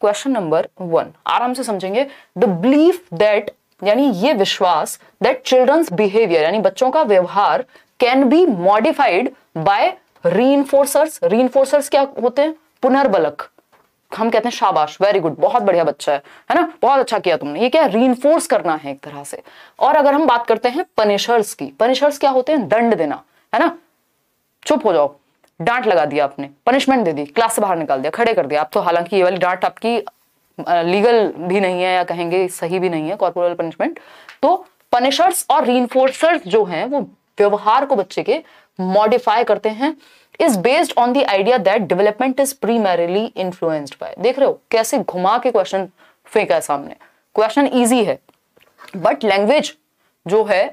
Question number one आराम से समझेंगे द बिलीफ दैट यानी ये विश्वास दैट चिल्ड्रंस बिहेवियर यानी बच्चों का व्यवहार कैन बी मॉडिफाइड बाय री इनफोर्सर्स क्या होते हैं पुनर्बलक हम कहते हैं शाबाश वेरी गुड बहुत बढ़िया बच्चा है है ना बहुत अच्छा किया तुमने ये क्या री करना है एक तरह से और अगर हम बात करते हैं पनिशर्स की पनिशर्स क्या होते हैं दंड देना है ना चुप हो जाओ डांट लगा दिया आपने पनिशमेंट दे दी क्लास से बाहर निकाल दिया खड़े कर दिया आप तो हालांकि ये वाली डांट आपकी लीगल भी नहीं है या कहेंगे सही भी नहीं है कॉर्पोरल पनिशमेंट तो पनिशर्स और रीनफोर्सर्स जो हैं वो व्यवहार को बच्चे के मॉडिफाई करते हैं is based on the idea that development is primarily influenced by देख रहे हो कैसे घुमा के क्वेश्चन फेंका है सामने क्वेश्चन ईजी है बट लैंग्वेज जो है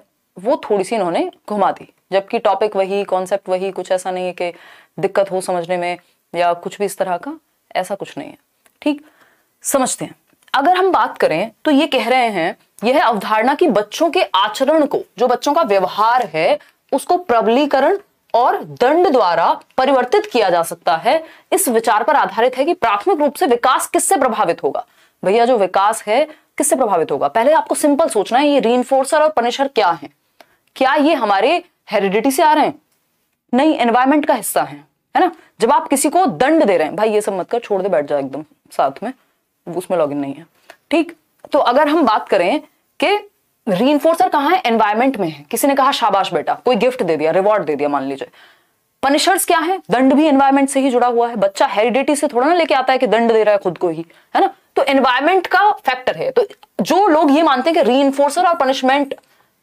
वो थोड़ी सी इन्होंने घुमा दी जबकि टॉपिक वही कॉन्सेप्ट वही कुछ ऐसा नहीं है कि दिक्कत हो समझने में या कुछ भी इस तरह का ऐसा कुछ नहीं है ठीक समझते हैं अगर हम बात करें तो ये कह रहे हैं यह है अवधारणा की बच्चों के आचरण को जो बच्चों का व्यवहार है उसको प्रबलीकरण और दंड द्वारा परिवर्तित किया जा सकता है इस विचार पर आधारित है कि प्राथमिक रूप से विकास किससे प्रभावित होगा भैया जो विकास है किससे प्रभावित होगा पहले आपको सिंपल सोचना है ये री और पनिशर क्या है क्या ये हमारे हेरिडिटी से आ रहे हैं नहीं एनवायरमेंट का हिस्सा है है ना जब आप किसी को दंड दे रहे हैं भाई ये सब मत कर छोड़ दे बैठ जाओ एकदम साथ में उसमें लॉगिन नहीं है ठीक तो अगर हम बात करें कि री इन्फोर्सर कहाँ है एनवायरमेंट में है किसी ने कहा शाबाश बेटा कोई गिफ्ट दे दिया रिवॉर्ड दे दिया मान लीजिए पनिशर्स क्या है दंड भी एनवायरमेंट से ही जुड़ा हुआ है बच्चा हेरिडिटी से थोड़ा ना लेके आता है कि दंड दे रहा है खुद को ही है ना तो एनवायरमेंट का फैक्टर है तो जो लोग ये मानते हैं कि री और पनिशमेंट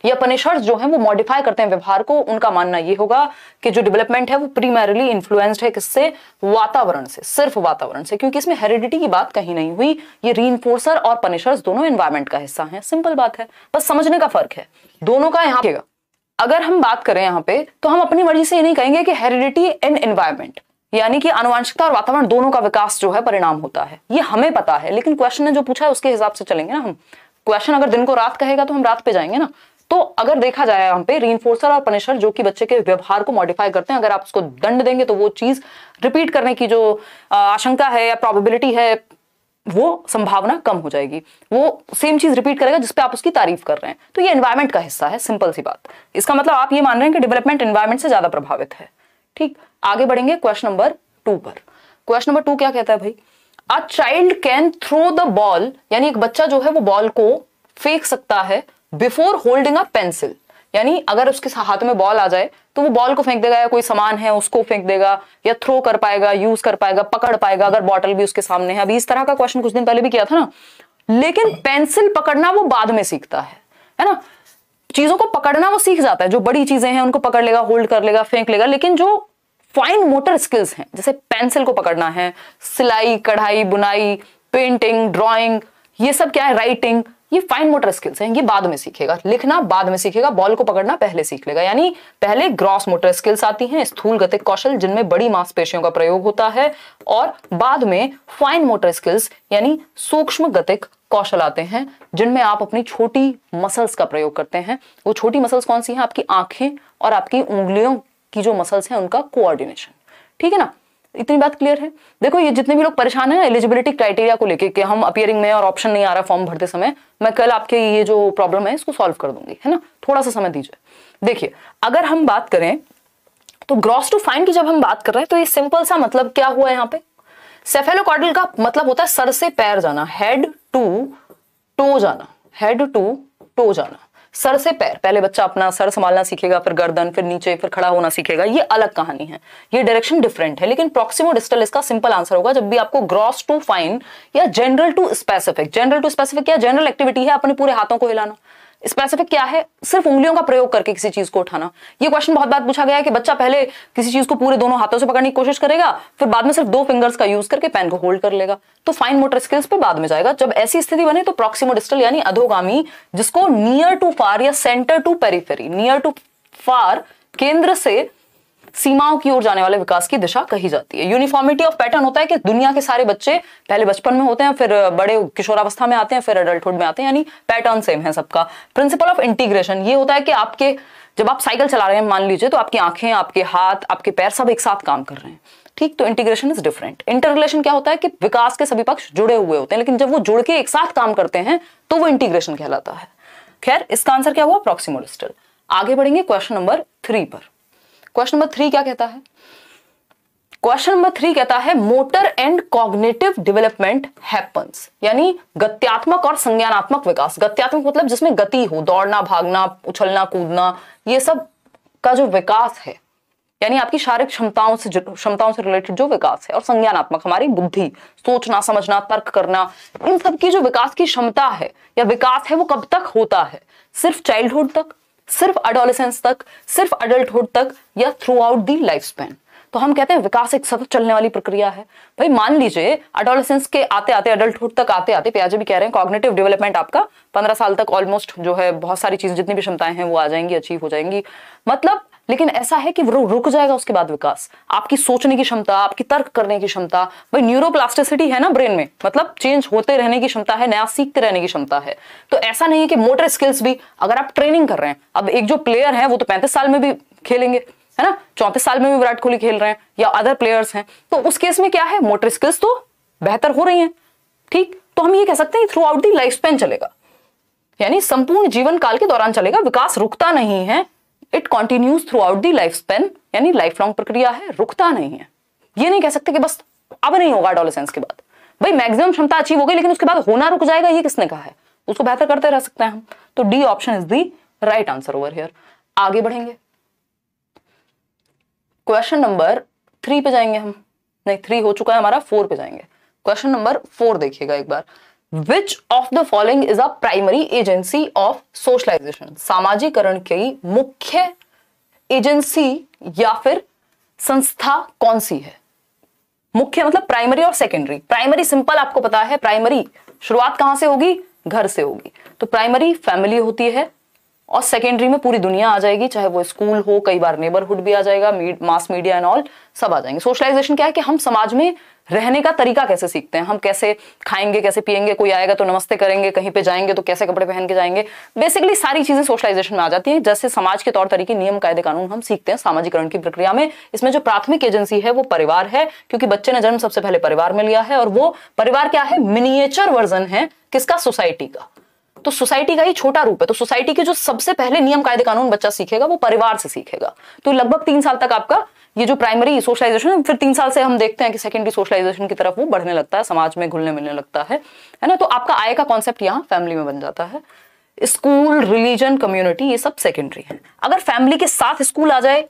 या पनिशर्स जो है वो मॉडिफाई करते हैं व्यवहार को उनका मानना ये होगा कि जो डेवलपमेंट है वो प्रीमेरली इन्फ्लुएंस्ड है किससे वातावरण से सिर्फ वातावरण से क्योंकि इसमें हेरिडिटी की बात कहीं नहीं हुई ये री और पनिशर्स दोनों एनवायरमेंट का हिस्सा है सिंपल बात है बस समझने का फर्क है दोनों का यहाँ अगर हम बात करें यहाँ पे तो हम अपनी मर्जी से ये नहीं कहेंगे कि हेरिडिटी एंड एनवायरमेंट यानी कि अनुवांशिकता और वातावरण दोनों का विकास जो है परिणाम होता है ये हमें पता है लेकिन क्वेश्चन ने जो पूछा है उसके हिसाब से चलेंगे ना हम क्वेश्चन अगर दिन को रात कहेगा तो हम रात पे जाएंगे ना तो अगर देखा जाए यहाँ पे रीइन्फोर्सर और पनिशर जो कि बच्चे के व्यवहार को मॉडिफाई करते हैं अगर आप उसको दंड देंगे तो वो चीज रिपीट करने की जो आशंका है या प्रॉबिलिटी है वो संभावना कम हो जाएगी वो सेम चीज रिपीट करेगा जिसपे आप उसकी तारीफ कर रहे हैं तो ये एनवायरमेंट का हिस्सा है सिंपल सी बात इसका मतलब आप ये मान रहे हैं कि डेवलपमेंट एनवायरमेंट से ज्यादा प्रभावित है ठीक आगे बढ़ेंगे क्वेश्चन नंबर टू पर क्वेश्चन नंबर टू क्या कहता है भाई a child can throw the ball यानी एक बच्चा जो है वो बॉल को फेंक सकता है बिफोर होल्डिंग अ पेंसिल यानी अगर उसके हाथ में बॉल आ जाए तो वो बॉल को फेंक देगा या कोई सामान है उसको फेंक देगा या थ्रो कर पाएगा यूज कर पाएगा पकड़ पाएगा अगर बॉटल भी उसके सामने है अभी इस तरह का क्वेश्चन कुछ दिन पहले भी किया था ना लेकिन पेंसिल पकड़ना वो बाद में सीखता है है ना चीजों को पकड़ना वो सीख जाता है जो बड़ी चीजें हैं उनको पकड़ लेगा होल्ड कर लेगा फेंक लेगा लेकिन जो फाइन मोटर स्किल्स हैं जैसे पेंसिल को पकड़ना है सिलाई कढ़ाई बुनाई पेंटिंग ड्राइंग ये सब क्या है राइटिंग ये फाइन मोटर स्किल्स हैं ये बाद में सीखेगा लिखना बाद में सीखेगा बॉल को पकड़ना पहले सीख लेगा यानी पहले ग्रॉस मोटर स्किल्स आती हैं स्थूल गतिक कौशल जिनमें बड़ी मांसपेशियों का प्रयोग होता है और बाद में फाइन मोटर स्किल्स यानी सूक्ष्म गतिक कौशल आते हैं जिनमें आप अपनी छोटी मसल्स का प्रयोग करते हैं वो छोटी मसल्स कौन सी हैं आपकी आंखें और आपकी उंगलियों की जो मसल्स हैं उनका कोऑर्डिनेशन ठीक है ना इतनी बात क्लियर है देखो ये जितने भी लोग परेशान हैं एलिजिबिलिटी क्राइटेरिया को लेके कि हम अपियरिंग में और ऑप्शन नहीं आ रहा फॉर्म भरते समय मैं कल आपके ये जो प्रॉब्लम है इसको सॉल्व कर दूंगी है ना थोड़ा सा समय दीजिए देखिए अगर हम बात करें तो ग्रॉस टू फाइन की जब हम बात कर रहे हैं तो ये सिंपल सा मतलब क्या हुआ यहाँ पे सेफेलोकॉर्डल का मतलब होता है सर से पैर जाना हेड टू टो जाना हेड टू टो जाना सर से पैर पहले बच्चा अपना सर संभालना सीखेगा फिर गर्दन फिर नीचे फिर खड़ा होना सीखेगा ये अलग कहानी है ये डायरेक्शन डिफरेंट है लेकिन प्रोक्सिमो डिस्टल इसका सिंपल आंसर होगा जब भी आपको ग्रॉस टू फाइन या general to specific general to specific क्या जनरल एक्टिविटी है अपने पूरे हाथों को हिलाना स्पेसिफिक क्या है सिर्फ उंगलियों का प्रयोग करके किसी चीज को उठाना ये क्वेश्चन बहुत बार पूछा गया है कि बच्चा पहले किसी चीज को पूरे दोनों हाथों से पकड़ने की कोशिश करेगा फिर बाद में सिर्फ दो फिंगर्स का यूज करके पेन को होल्ड कर लेगा तो फाइन मोटर स्किल्स पे बाद में जाएगा जब ऐसी स्थिति बने तो प्रोक्सीमोडिस्टल यानी अधोगामी जिसको नियर टू फार या centre to periphery near to far केंद्र से सीमाओं की ओर जाने वाले विकास की दिशा कही जाती है यूनिफॉर्मिटी ऑफ पैटर्न होता है कि दुनिया के सारे बच्चे पहले बचपन में होते हैं फिर बड़े किशोरावस्था में आते हैं फिर एडल्टहुड में आते हैं यानी पैटर्न सेम है सबका प्रिंसिपल ऑफ इंटीग्रेशन ये होता है कि आपके जब आप साइकिल चला रहे हैं मान लीजिए तो आपकी आंखें आपके हाथ आपके पैर सब एक साथ काम कर रहे हैं ठीक तो इंटीग्रेशन इज डिफरेंट इंटरग्रेशन क्या होता है कि विकास के सभी पक्ष जुड़े हुए होते हैं लेकिन जब वो जुड़ के एक साथ काम करते हैं तो वो इंटीग्रेशन कहलाता है खैर इसका आंसर क्या हुआ प्रॉक्सिमोलिस्टल आगे बढ़ेंगे क्वेश्चन नंबर थ्री पर क्वेश्चन नंबर थ्री क्या कहता है क्वेश्चन नंबर थ्री कहता है motor and cognitive development happens यानी गत्यात्मक और संज्ञानात्मक विकास गत्यात्मक मतलब जिसमें गति हो दौड़ना भागना उछलना कूदना ये सब का जो विकास है यानी आपकी शारीरिक क्षमताओं से क्षमताओं से रिलेटेड जो विकास है और संज्ञानात्मक हमारी बुद्धि सोचना समझना तर्क करना इन सब की जो विकास की क्षमता है या विकास है वो कब तक होता है सिर्फ चाइल्डहुड तक सिर्फ अडोलिसेंस तक सिर्फ अडल्टहुड तक या throughout the life span तो हम कहते हैं विकास एक सतत चलने वाली प्रक्रिया है भाई मान लीजिए अडोलिसेंस के आते आते अडल्टहुड तक आते आते प्याजे भी कह रहे हैं कॉग्नेटिव डेवलपमेंट आपका पंद्रह साल तक ऑलमोस्ट जो है बहुत सारी चीज जितनी भी क्षमताएं हैं वो आ जाएंगी अचीव हो जाएंगी मतलब लेकिन ऐसा है कि वो रुक जाएगा उसके बाद विकास आपकी सोचने की क्षमता आपकी तर्क करने की क्षमता भाई न्यूरोप्लास्टिसिटी है ना ब्रेन में मतलब चेंज होते रहने की क्षमता है नया सीखते रहने की क्षमता है तो ऐसा नहीं है कि मोटर स्किल्स भी अगर आप ट्रेनिंग कर रहे हैं अब एक जो प्लेयर है वो तो पैंतीस साल में भी खेलेंगे है ना चौंतीस साल में भी विराट कोहली खेल रहे हैं या अदर प्लेयर्स हैं तो उस केस में क्या है मोटर स्किल्स तो बेहतर हो रही है ठीक तो हम ये कह सकते हैं throughout the life span चलेगा यानी संपूर्ण जीवन काल के दौरान चलेगा विकास रुकता नहीं है it continues throughout the life span यानी लाइफ लॉन्ग प्रक्रिया है रुकता नहीं है ये नहीं कह सकते कि बस अब नहीं होगा डॉलोसेंस के बाद भाई मैक्सिमम क्षमता अचीव हो गई लेकिन उसके बाद होना रुक जाएगा ये किसने कहा है उसको बेहतर करते रह सकते हैं हम तो D option is the right answer over here आगे बढ़ेंगे क्वेश्चन नंबर थ्री पे जाएंगे हम नहीं थ्री हो चुका है हमारा फोर पे जाएंगे क्वेश्चन नंबर फोर देखिएगा एक बार which of the following is a primary agency of socialisation सामाजिकरण की मुख्य एजेंसी या फिर संस्था कौन सी है मुख्य मतलब प्राइमरी और सेकेंडरी प्राइमरी सिंपल आपको पता है प्राइमरी शुरुआत कहां से होगी घर से होगी तो प्राइमरी फैमिली होती है और सेकेंडरी में पूरी दुनिया आ जाएगी चाहे वो स्कूल हो कई बार नेबरहुड भी आ जाएगा मास मीडिया एंड ऑल सब आ जाएंगे सोशलाइजेशन क्या है कि हम समाज में रहने का तरीका कैसे सीखते हैं हम कैसे खाएंगे कैसे पियेंगे कोई आएगा तो नमस्ते करेंगे कहीं पे जाएंगे तो कैसे कपड़े पहन के जाएंगे बेसिकली सारी चीजें सोशलाइजेशन में आ जाती है जैसे समाज के तौर तरीके नियम कायदे कानून हम सीखते हैं सामाजिकरण की प्रक्रिया में इसमें जो प्राथमिक एजेंसी है वो परिवार है क्योंकि बच्चे ने जन्म सबसे पहले परिवार में लिया है और वो परिवार क्या है मिनिएचर वर्जन है किसका सोसाइटी का तो सोसाइटी का ही छोटा रूप है तो सोसाइटी के जो सबसे पहले नियम कायदे कानून बच्चा सीखेगा वो परिवार से सीखेगा तो लगभग तीन साल तक आपका ये जो प्राइमरी सोशलाइजेशन फिर तीन साल से हम देखते हैं कि सेकेंडरी सोशलाइजेशन की तरफ वो बढ़ने लगता है समाज में घुलने मिलने लगता है है ना तो आपका आय का कॉन्सेप्ट यहाँ फैमिली में बन जाता है स्कूल रिलीजन कम्युनिटी ये सब सेकेंडरी है अगर फैमिली के साथ स्कूल आ जाए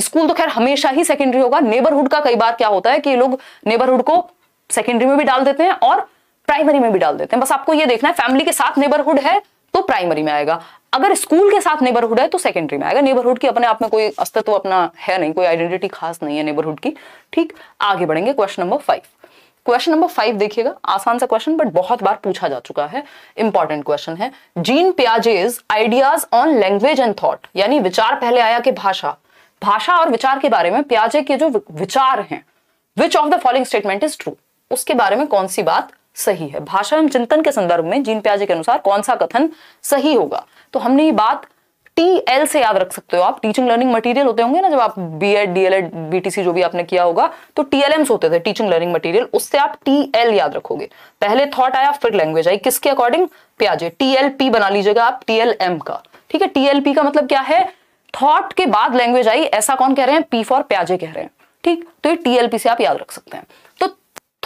स्कूल तो खैर हमेशा ही सेकेंडरी होगा नेबरहुड का कई बार क्या होता है कि लोग नेबरहुड को सेकेंडरी में भी डाल देते हैं और प्राइमरी में भी डाल देते हैं बस आपको ये देखना है फैमिली के साथ नेबरहुड है तो प्राइमरी में आएगा अगर स्कूल के साथ नेबरहुड है तो सेकेंडरी में आएगा नेबरहुड की अपने आप में कोई अस्तित्व तो अपना है नहीं कोई आइडेंटिटी खास नहीं है नेबरहुड की ठीक आगे बढ़ेंगे question number five question number five देखिएगा आसान सा क्वेश्चन बट बहुत बार पूछा जा चुका है इंपॉर्टेंट क्वेश्चन है Jean Piaget's ideas on language and thought यानी विचार पहले आया कि भाषा भाषा और विचार के बारे में प्याजे के जो विचार हैं which of the following statement is true उसके बारे में कौन सी बात सही है भाषा एवं चिंतन के संदर्भ में जीन प्याजे के अनुसार कौन सा कथन सही होगा तो हमने ये बात टी एल से याद रख सकते हो आप टीचिंग लर्निंग मटेरियल होते होंगे ना जब आप B Ed D El Ed B T C जो भी आपने किया होगा तो टी एल एम्स होते थे टीचिंग लर्निंग मटेरियल उससे आप टी एल याद रखोगे पहले थॉट आया फिर लैंग्वेज आई किसके अकॉर्डिंग प्याजे टी एल पी बना लीजिएगा आप टी एल एम का ठीक है टी एल पी का मतलब क्या है थॉट के बाद लैंग्वेज आई ऐसा कौन कह रहे हैं पी फॉर प्याजे कह रहे हैं ठीक तो ये टीएलपी से आप याद रख सकते हैं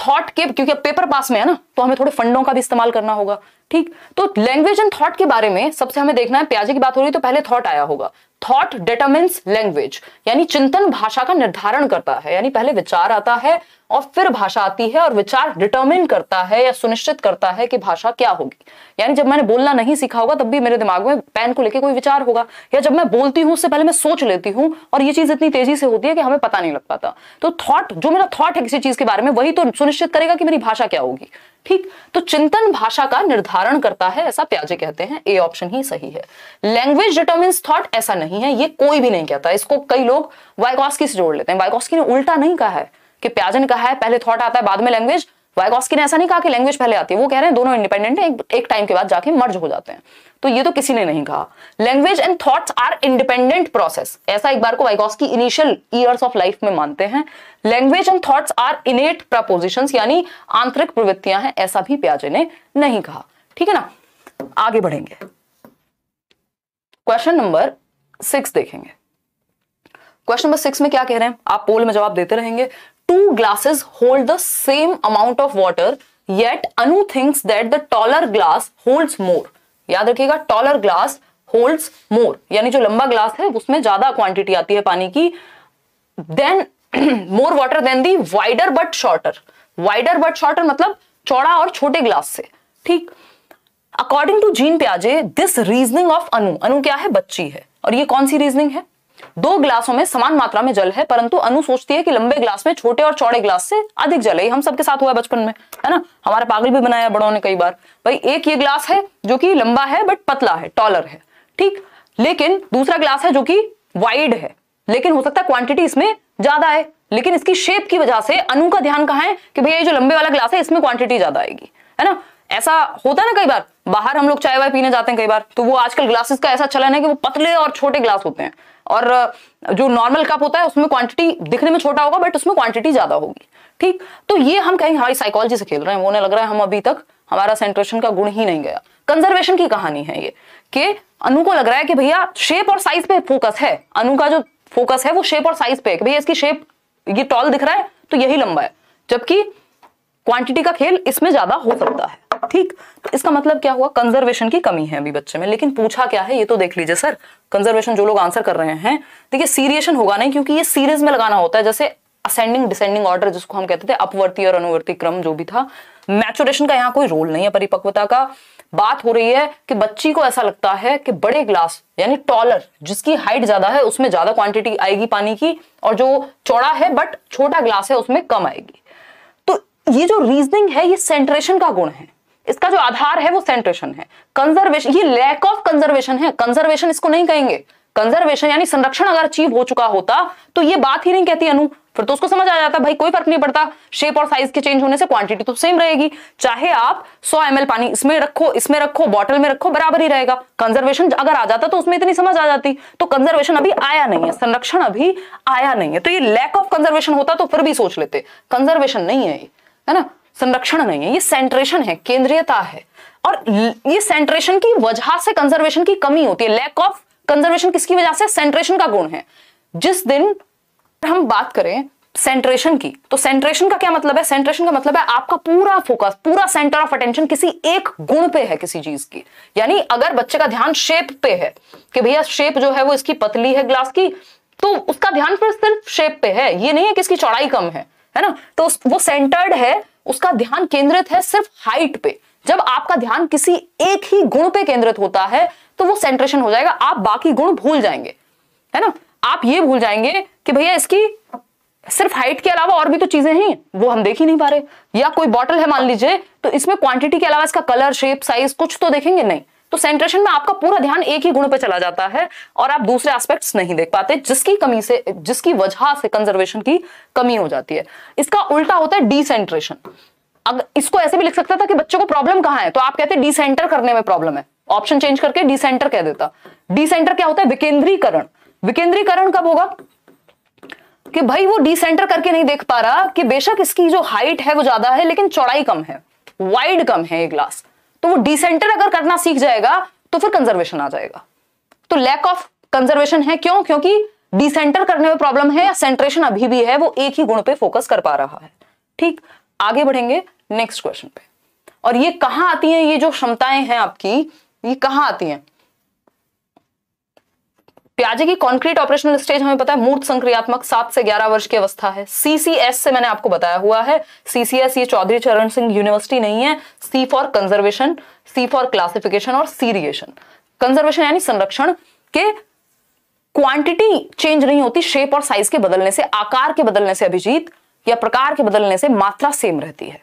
थॉट के क्योंकि अब पेपर पास में है ना तो हमें थोड़े फंडों का भी इस्तेमाल करना होगा ठीक तो लैंग्वेज एंड थॉट के बारे में सबसे हमें देखना है प्याजे की बात हो रही है तो पहले थॉट आया होगा थॉट डिटर्मिन्स लैंग्वेज यानी चिंतन भाषा का निर्धारण करता है यानी पहले विचार आता है और फिर भाषा आती है और विचार डिटर्मिन करता है या सुनिश्चित करता है कि भाषा क्या होगी यानी जब मैंने बोलना नहीं सीखा होगा तब भी मेरे दिमाग में पेन को लेकर कोई विचार होगा या जब मैं बोलती हूँ उससे पहले मैं सोच लेती हूँ और ये चीज इतनी तेजी से होती है कि हमें पता नहीं लग पाता तो थॉट जो मेरा थॉट है किसी चीज के बारे में वही तो सुनिश्चित करेगा कि मेरी भाषा क्या होगी ठीक तो चिंतन भाषा का निर्धारण करता है ऐसा प्याजे कहते हैं ए ऑप्शन ही सही है लैंग्वेज डिटर्मिन थॉट ऐसा नहीं है ये कोई भी नहीं कहता इसको कई लोग वाइकॉस्की से जोड़ लेते हैं वाइकॉस्की ने उल्टा नहीं कहा है कि प्याजे ने कहा है पहले थॉट आता है बाद में लैंग्वेज वायकॉस्की ने ऐसा नहीं कहा कि लैंग्वेज पहले आती है वो कह रहे हैं दोनों इंडिपेंडेंट है एक टाइम के बाद जाके मर्ज हो जाते हैं तो ये तो किसी ने नहीं कहा language and thoughts are independent process ऐसा एक बार को Vygotsky initial years of life में मानते हैं language and thoughts are innate propositions यानी आंतरिक प्रवृत्तियां हैं ऐसा भी प्याजे ने नहीं कहा ठीक है ना आगे बढ़ेंगे क्वेश्चन नंबर सिक्स देखेंगे क्वेश्चन नंबर सिक्स में क्या कह रहे हैं आप पोल में जवाब देते रहेंगे two glasses hold the same amount of water yet Anu thinks that the taller glass hold more याद रखिएगा टॉलर ग्लास होल्ड मोर यानी जो लंबा ग्लास है उसमें ज्यादा क्वांटिटी आती है पानी की than more water than the wider but shorter wider but shorter मतलब चौड़ा और छोटे ग्लास से ठीक अकॉर्डिंग टू जीन प्याजे this reasoning of Anu Anu क्या है बच्ची है और ये कौन सी रीजनिंग है दो ग्लासों में समान मात्रा में जल है परंतु अनु सोचती है कि लंबे ग्लास में छोटे और चौड़े ग्लास से अधिक जल है हम सबके साथ हुआ है बचपन में है ना हमारे पागल भी बनाया बड़ों ने कई बार भाई एक ये ग्लास है जो कि लंबा है बट पतला है टॉलर है ठीक लेकिन दूसरा ग्लास है जो कि वाइड है लेकिन हो सकता है क्वांटिटी इसमें ज्यादा है लेकिन इसकी शेप की वजह से अनु का ध्यान कहा है कि भैया ये जो लंबे वाला ग्लास है इसमें क्वांटिटी ज्यादा आएगी है ना ऐसा होता है ना कई बार बाहर हम लोग चाय वाय पीने जाते हैं कई बार तो वो आजकल ग्लासेस का ऐसा चलन है कि वो पतले और छोटे ग्लास होते हैं और जो नॉर्मल कप होता है उसमें क्वांटिटी दिखने में छोटा होगा बट उसमें क्वांटिटी ज्यादा होगी ठीक तो ये हम कहीं हमारी साइकोलॉजी से खेल रहे हैं वो उन्हें लग रहा है हम अभी तक हमारा सेंट्रेशन का गुण ही नहीं गया कंजर्वेशन की कहानी है ये कि अनु को लग रहा है कि भैया शेप और साइज पे फोकस है अनु का जो फोकस है वो शेप और साइज पे है भैया इसकी शेप ये टॉल दिख रहा है तो यही लंबा है जबकि क्वांटिटी का खेल इसमें ज्यादा हो सकता है ठीक तो इसका मतलब क्या हुआ कंजर्वेशन की कमी है अभी बच्चे में लेकिन पूछा क्या है ये तो देख लीजिए सर कंजर्वेशन जो लोग आंसर कर रहे हैं देखिए सीरिएशन होगा नहीं क्योंकि ये सीरीज में लगाना होता है जैसे असेंडिंग डिसेंडिंग ऑर्डर जिसको हम कहते थे अपवर्ती और अनुवर्ती क्रम जो भी था मैचुरेशन का यहाँ कोई रोल नहीं है परिपक्वता का बात हो रही है कि बच्ची को ऐसा लगता है कि बड़े ग्लास यानी टॉलर जिसकी हाइट ज्यादा है उसमें ज्यादा क्वांटिटी आएगी पानी की और जो चौड़ा है बट छोटा ग्लास है उसमें कम आएगी ये जो रीजनिंग है ये सेंट्रेशन का गुण है इसका जो आधार है वो सेंट्रेशन है कंजर्वेशन ये लैक ऑफ कंजर्वेशन है कंजर्वेशन इसको नहीं कहेंगे कंजर्वेशन यानी संरक्षण अगर अचीव हो चुका होता तो ये बात ही नहीं कहती अनु फिर तो उसको समझ आ जाता भाई कोई फर्क नहीं पड़ता शेप और साइज के चेंज होने से क्वांटिटी तो सेम रहेगी चाहे आप 100 एम पानी इसमें रखो इसमें रखो बॉटल में रखो बराबर ही रहेगा कंजर्वेशन अगर आ जाता तो उसमें इतनी समझ आ जाती तो कंजर्वेशन अभी आया नहीं है संरक्षण अभी आया नहीं है तो ये लैक ऑफ कंजर्वेशन होता तो फिर भी सोच लेते कंजर्वेशन नहीं है ये है ना संरक्षण नहीं है ये सेंट्रेशन है केंद्रीयता है और ये सेंट्रेशन की वजह से कंजर्वेशन की कमी होती है लैक ऑफ कंजर्वेशन किसकी वजह से सेंट्रेशन का गुण है जिस दिन हम बात करें सेंट्रेशन की तो सेंट्रेशन का क्या मतलब है सेंट्रेशन का मतलब है आपका पूरा फोकस पूरा सेंटर ऑफ अटेंशन किसी एक गुण पे है किसी चीज की यानी अगर बच्चे का ध्यान शेप पे है कि भैया शेप जो है वो इसकी पतली है ग्लास की तो उसका ध्यान फिर सिर्फ शेप पे है ये नहीं है कि इसकी चौड़ाई कम है है ना तो वो सेंटर्ड है उसका ध्यान केंद्रित है सिर्फ हाइट पे जब आपका ध्यान किसी एक ही गुण पे केंद्रित होता है तो वो सेंट्रेशन हो जाएगा आप बाकी गुण भूल जाएंगे है ना आप ये भूल जाएंगे कि भैया इसकी सिर्फ हाइट के अलावा और भी तो चीजें हैं वो हम देख ही नहीं पा रहे या कोई बॉटल है मान लीजिए तो इसमें क्वांटिटी के अलावा इसका कलर शेप साइज कुछ तो देखेंगे नहीं तो सेंट्रेशन में आपका पूरा ध्यान एक ही गुण पे चला जाता है और आप दूसरे एस्पेक्ट्स नहीं देख पाते जिसकी कमी से जिसकी वजह से कंजर्वेशन की कमी हो जाती है इसका उल्टा होता है डिसेंट्रेशन अगर इसको ऐसे भी लिख सकता था कि बच्चों को प्रॉब्लम कहां है तो आप कहते डिसेंटर करने में प्रॉब्लम है ऑप्शन चेंज करके डिसेंटर कह देता डिसेंटर क्या होता है विकेंद्रीकरण विकेंद्रीकरण कब होगा कि भाई वो डिसेंटर करके नहीं देख पा रहा कि बेशक इसकी जो हाइट है वो ज्यादा है लेकिन चौड़ाई कम है वाइड कम है ये ग्लास तो वो डिसेंटर अगर करना सीख जाएगा तो फिर कंजर्वेशन आ जाएगा तो लैक ऑफ कंजर्वेशन है क्यों क्योंकि डिसेंटर करने में प्रॉब्लम है या सेंट्रेशन अभी भी है वो एक ही गुण पे फोकस कर पा रहा है ठीक आगे बढ़ेंगे नेक्स्ट क्वेश्चन पे और ये कहां आती है ये जो क्षमताएं हैं आपकी ये कहां आती है प्याजे की कॉन्क्रीट ऑपरेशनल स्टेज हमें पता है मूर्त संक्रियात्मक सात से ग्यारह वर्ष की अवस्था है सीसीएस से मैंने आपको बताया हुआ है सीसीएस ये चौधरी चरण सिंह यूनिवर्सिटी नहीं है C for conservation C for classification और सीरिएशन कंजर्वेशन यानी संरक्षण के क्वांटिटी चेंज नहीं होती शेप और साइज के बदलने से आकार के बदलने से अभिजीत या प्रकार के बदलने से मात्रा सेम रहती है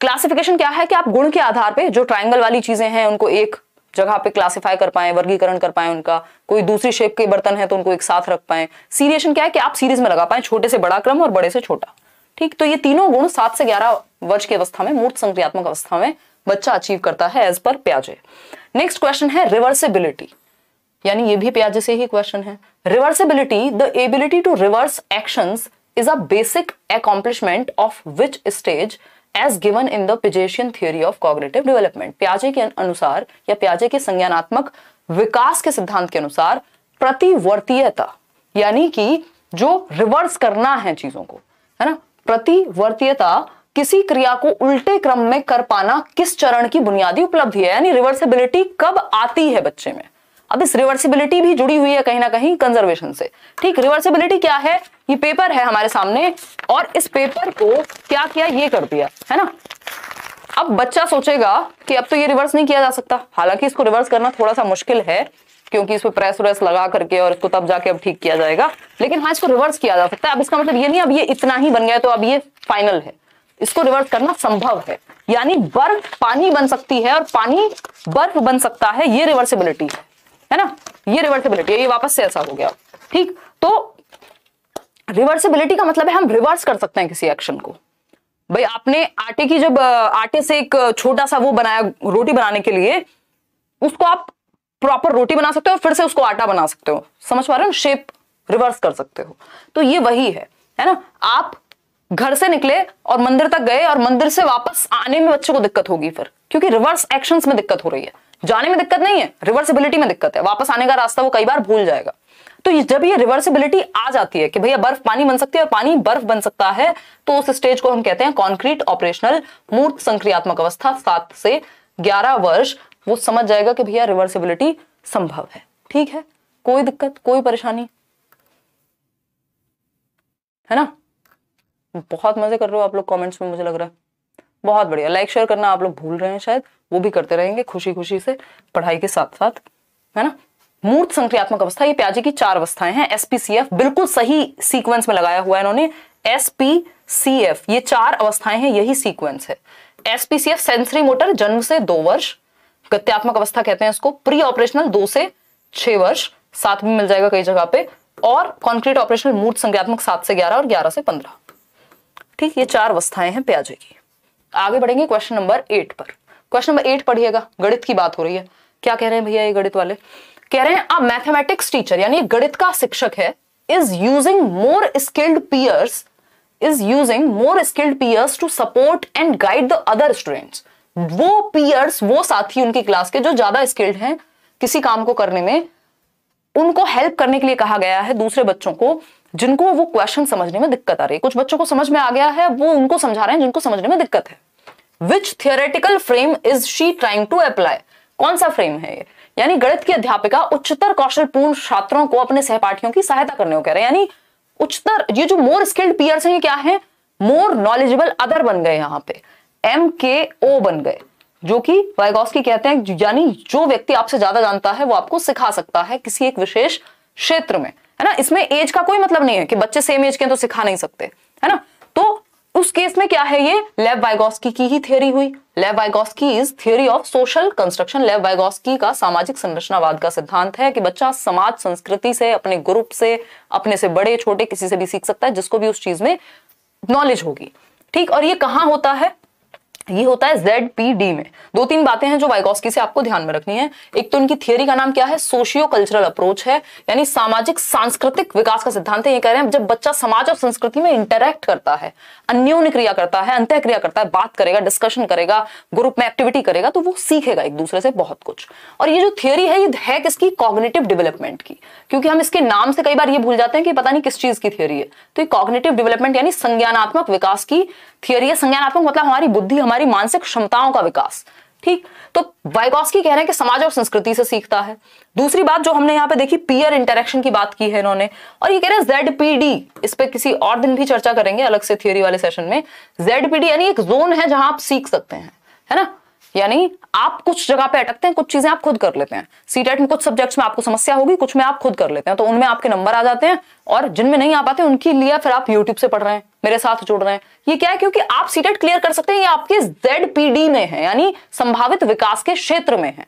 क्लासिफिकेशन क्या है कि आप गुण के आधार पे जो ट्राइंगल वाली चीजें हैं उनको एक जगह पे क्लासिफाई कर पाए वर्गीकरण कर पाए उनका कोई दूसरी शेप के बर्तन है तो उनको एक साथ रख पाए सीरिएशन क्या है कि आप सीरीज में लगा पाए छोटे से बड़ा क्रम और बड़े से छोटा ठीक तो ये तीनों गुण सात से ग्यारह वर्ष की अवस्था में मूर्त संक्रियात्मक अवस्था में बच्चा अचीव करता है एज पर प्याजे नेक्स्ट क्वेश्चन है रिवर्सिबिलिटी यानी ये भी प्याजे से ही क्वेश्चन है reversibility the ability to reverse action is a basic accomplishment of which stage as given in the Piagetian theory of cognitive development प्याजे के अनुसार या प्याजे के संज्ञानात्मक विकास के सिद्धांत के अनुसार प्रतिवर्तीयता यानी कि जो रिवर्स करना है चीजों को है ना प्रतिवर्तीयता किसी क्रिया को उल्टे क्रम में कर पाना किस चरण की बुनियादी उपलब्धि है यानी रिवर्सिबिलिटी कब आती है बच्चे में अब इस रिवर्सिबिलिटी भी जुड़ी हुई है कहीं ना कहीं कंजर्वेशन से ठीक रिवर्सिबिलिटी क्या है ये पेपर है हमारे सामने और इस पेपर को क्या किया ये कर दिया है ना अब बच्चा सोचेगा कि अब तो ये रिवर्स नहीं किया जा सकता हालांकि इसको रिवर्स करना थोड़ा सा मुश्किल है क्योंकि इसमें प्रेस व्रेस लगा करके और इसको तब जाके अब ठीक किया जाएगा लेकिन हाँ इसको रिवर्स किया जा सकता है अब इसका मतलब ये नहीं अब ये इतना ही बन गया तो अब ये फाइनल है इसको रिवर्स करना संभव है यानी बर्फ पानी बन सकती है और पानी बर्फ बन सकता है ये रिवर्सिबिलिटी है है ना ये रिवर्सिबिलिटी है ये वापस से ऐसा हो गया ठीक तो रिवर्सिबिलिटी का मतलब है हम रिवर्स कर सकते हैं किसी एक्शन को भाई आपने आटे की जब आटे से एक छोटा सा वो बनाया रोटी बनाने के लिए उसको आप प्रॉपर रोटी बना सकते हो फिर से उसको आटा बना सकते हो समझ पा रहे हो शेप रिवर्स कर सकते हो तो ये वही है है ना आप घर से निकले और मंदिर तक गए और मंदिर से वापस आने में बच्चों को दिक्कत होगी फिर क्योंकि रिवर्स एक्शंस में दिक्कत हो रही है जाने में दिक्कत नहीं है रिवर्सिबिलिटी में दिक्कत है वापस आने का रास्ता वो कई बार भूल जाएगा तो जब ये रिवर्सिबिलिटी आ जाती है कि भैया बर्फ पानी बन सकती है और पानी बर्फ बन सकता है तो उस स्टेज को हम कहते हैं कॉन्क्रीट ऑपरेशनल मूर्त संक्रियात्मक अवस्था सात से ग्यारह वर्ष वो समझ जाएगा कि भैया रिवर्सिबिलिटी संभव है ठीक है कोई दिक्कत कोई परेशानी है ना बहुत मजे कर रहे हो आप लोग कमेंट्स में मुझे लग रहा है बहुत बढ़िया लाइक शेयर करना आप लोग भूल रहे हैं शायद वो भी करते रहेंगे खुशी खुशी से पढ़ाई के साथ साथ है ना मूर्त संक्रियात्मक अवस्था ये प्याजी की चार अवस्थाएं हैं एसपीसीएफ बिल्कुल सही सीक्वेंस में लगाया हुआ है इन्होंने एसपीसीएफ ये चार अवस्थाएं हैं यही सीक्वेंस है एसपीसीएफ सेंसरी मोटर जन्म से दो वर्ष गत्यात्मक अवस्था कहते हैं इसको प्री ऑपरेशनल दो से छह वर्ष साथ में मिल जाएगा कई जगह पे और कॉन्क्रीट ऑपरेशनल मूर्त संज्ञात्मक सात से ग्यारह और ग्यारह से पंद्रह ठीक ये चार अवस्थाएं हैं प्याजे की आगे बढ़ेंगे क्वेश्चन नंबर एट पर क्वेश्चन नंबर एट पढ़िएगा गणित की बात हो रही है क्या कह रहे हैं भैया ये गणित वाले कह रहे हैं अ मैथमेटिक्स टीचर यानी गणित का शिक्षक है is using more skilled peers is using more skilled peers to support and guide the other students वो पीयर्स वो साथी उनकी क्लास के जो ज्यादा स्किल्ड हैं किसी काम को करने में उनको हेल्प करने के लिए कहा गया है दूसरे बच्चों को जिनको वो क्वेश्चन समझने में दिक्कत आ रही है कुछ बच्चों को समझ में आ गया है वो उनको समझा रहे हैं जिनको समझने में दिक्कत है which theoretical frame is she trying to apply कौन सा फ्रेम है ये यानी गणित की अध्यापिका उच्चतर कौशल पूर्ण छात्रों को अपने सहपाठियों की सहायता करने को कह रहे हैं यानी उच्चतर ये जो मोर स्किल्ड पीयर्स हैं ये क्या है मोर नॉलेजेबल अदर बन गए यहाँ पे एम के ओ बन गए जो कि वायगोस्की कहते हैं यानी जो व्यक्ति आपसे ज्यादा जानता है वो आपको सिखा सकता है किसी एक विशेष क्षेत्र में है ना इसमें एज का कोई मतलब नहीं है कि बच्चे सेम एज के हैं तो सिखा नहीं सकते है ना तो उस केस में क्या है ये लेव वायगोस्की की ही थियोरी हुई Lev Vygotsky is theory of social construction Lev Vygotsky का सामाजिक संरचनावाद का सिद्धांत है कि बच्चा समाज संस्कृति से अपने ग्रुप से अपने से बड़े छोटे किसी से भी सीख सकता है जिसको भी उस चीज में नॉलेज होगी ठीक और ये कहां होता है ये होता है जेड पी डी में दो तीन बातें हैं जो वाइकॉस्की से आपको ध्यान में रखनी है एक तो इनकी थियोरी का नाम क्या है सोशियो कल्चरल अप्रोच है यानी सामाजिक सांस्कृतिक विकास का सिद्धांत है ये कह रहे हैं जब बच्चा समाज और संस्कृति में इंटरेक्ट करता है अन्योन्य क्रिया करता है अंत्य क्रिया करता है बात करेगा डिस्कशन करेगा ग्रुप में एक्टिविटी करेगा तो वो सीखेगा एक दूसरे से बहुत कुछ और ये जो थियोरी है ये है किसकी कॉग्नेटिव डेवलपमेंट की क्योंकि हम इसके नाम से कई बार ये भूल जाते हैं कि पता नहीं किस चीज की थियोरी है तो ये कॉग्नेटिव डेवलपमेंट यानी संज्ञानात्मक विकास की थियोरी है संज्ञानात्मक मतलब हमारी बुद्धि हमारी हमारी मानसिक क्षमताओं का विकास ठीक तो वाइकॉस्की कह रहे हैं कि समाज और संस्कृति से सीखता है दूसरी बात जो हमने यहाँ पे देखी पीयर इंटरेक्शन की बात की है इन्होंने और ये कह रहे हैं जेड पी डी इस पर किसी और दिन भी चर्चा करेंगे अलग से थियोरी वाले सेशन में जेड पी डी यानी एक जोन है जहां आप सीख सकते हैं है ना यानी आप कुछ जगह पे अटकते हैं कुछ चीजें आप खुद कर लेते हैं सीटेट में कुछ सब्जेक्ट्स में आपको समस्या होगी कुछ में आप खुद कर लेते हैं तो उनमें आपके नंबर आ जाते हैं और जिनमें नहीं आ पाते उनके लिए फिर आप यूट्यूब से पढ़ रहे हैं मेरे साथ जुड़ रहे हैं ये क्या है क्योंकि आप सीटेट क्लियर कर सकते हैं ये आपके जेड डी में है यानी संभावित विकास के क्षेत्र में है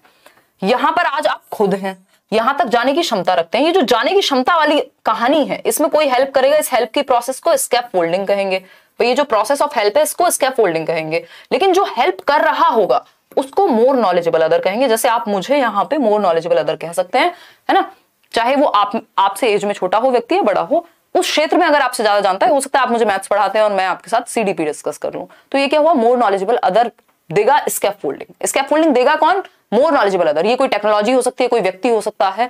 यहां पर आज आप खुद हैं यहां तक जाने की क्षमता रखते हैं ये जो जाने की क्षमता वाली कहानी है इसमें कोई हेल्प करेगा इस हेल्प की प्रोसेस को स्केप फोल्डिंग कहेंगे तो ये जो प्रोसेस ऑफ हेल्प है इसको स्कैप फोल्डिंग कहेंगे लेकिन जो हेल्प कर रहा होगा उसको मोर नॉलेजेबल अदर कहेंगे जैसे आप मुझे यहाँ पे मोर नॉलेजेबल अदर कह सकते हैं है ना चाहे वो आप आपसे एज में छोटा हो व्यक्ति या बड़ा हो उस क्षेत्र में अगर आपसे ज्यादा जानता है हो सकता है आप मुझे मैथ्स पढ़ाते हैं और मैं आपके साथ सीडीपी डिस्कस कर लूँ तो ये क्या हुआ मोर नॉलेजेबल अदर देगा स्केप फोल्डिंग स्केप फोल्डिंग देगा कौन मोर नॉलेजेबल अदर ये कोई टेक्नोलॉजी हो सकती है कोई व्यक्ति हो सकता है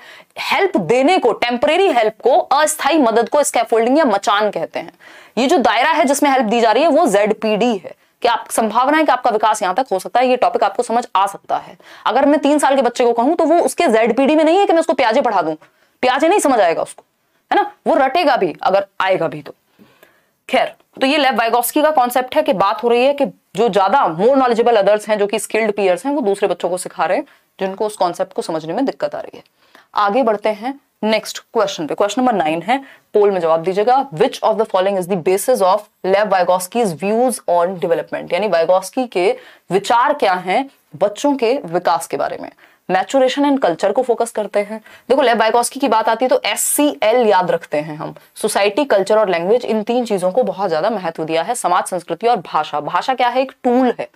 हेल्प देने को टेम्परेरी हेल्प को अस्थाई मदद को स्केप फोल्डिंग या मचान कहते हैं ये जो दायरा है जिसमें हेल्प दी जा रही है वो जेडपीडी है कि आप संभावना है कि आपका विकास यहां तक हो सकता है ये टॉपिक आपको समझ आ सकता है अगर मैं तीन साल के बच्चे को कहूं तो वो उसके जेडपीडी में नहीं है कि मैं उसको प्याजे पढ़ा दूं प्याजे नहीं समझ आएगा उसको है ना वो रटेगा भी अगर आएगा भी तो खैर तो ये लेव वाइगोस्की का कॉन्सेप्ट है कि बात हो रही है कि जो ज्यादा मोर नॉलेजेबल अदर्स हैं जो कि स्किल्ड पीयर्स हैं वो दूसरे बच्चों को सिखा रहे हैं जिनको उस कॉन्सेप्ट को समझने में दिक्कत आ रही है आगे बढ़ते हैं नेक्स्ट क्वेश्चन पे क्वेश्चन नंबर नाइन है पोल में जवाब दीजिएगा which of the following is the basis of Lev Vygotsky views on development यानी वाइगोस्की के विचार क्या है बच्चों के विकास के बारे में मैचुरेशन एंड कल्चर को फोकस करते हैं देखो लेब बाइकॉस्की की बात आती है तो एस सी एल याद रखते हैं हम सोसाइटी कल्चर और लैंग्वेज इन तीन चीजों को बहुत ज्यादा महत्व दिया है समाज संस्कृति और भाषा भाषा क्या है एक टूल है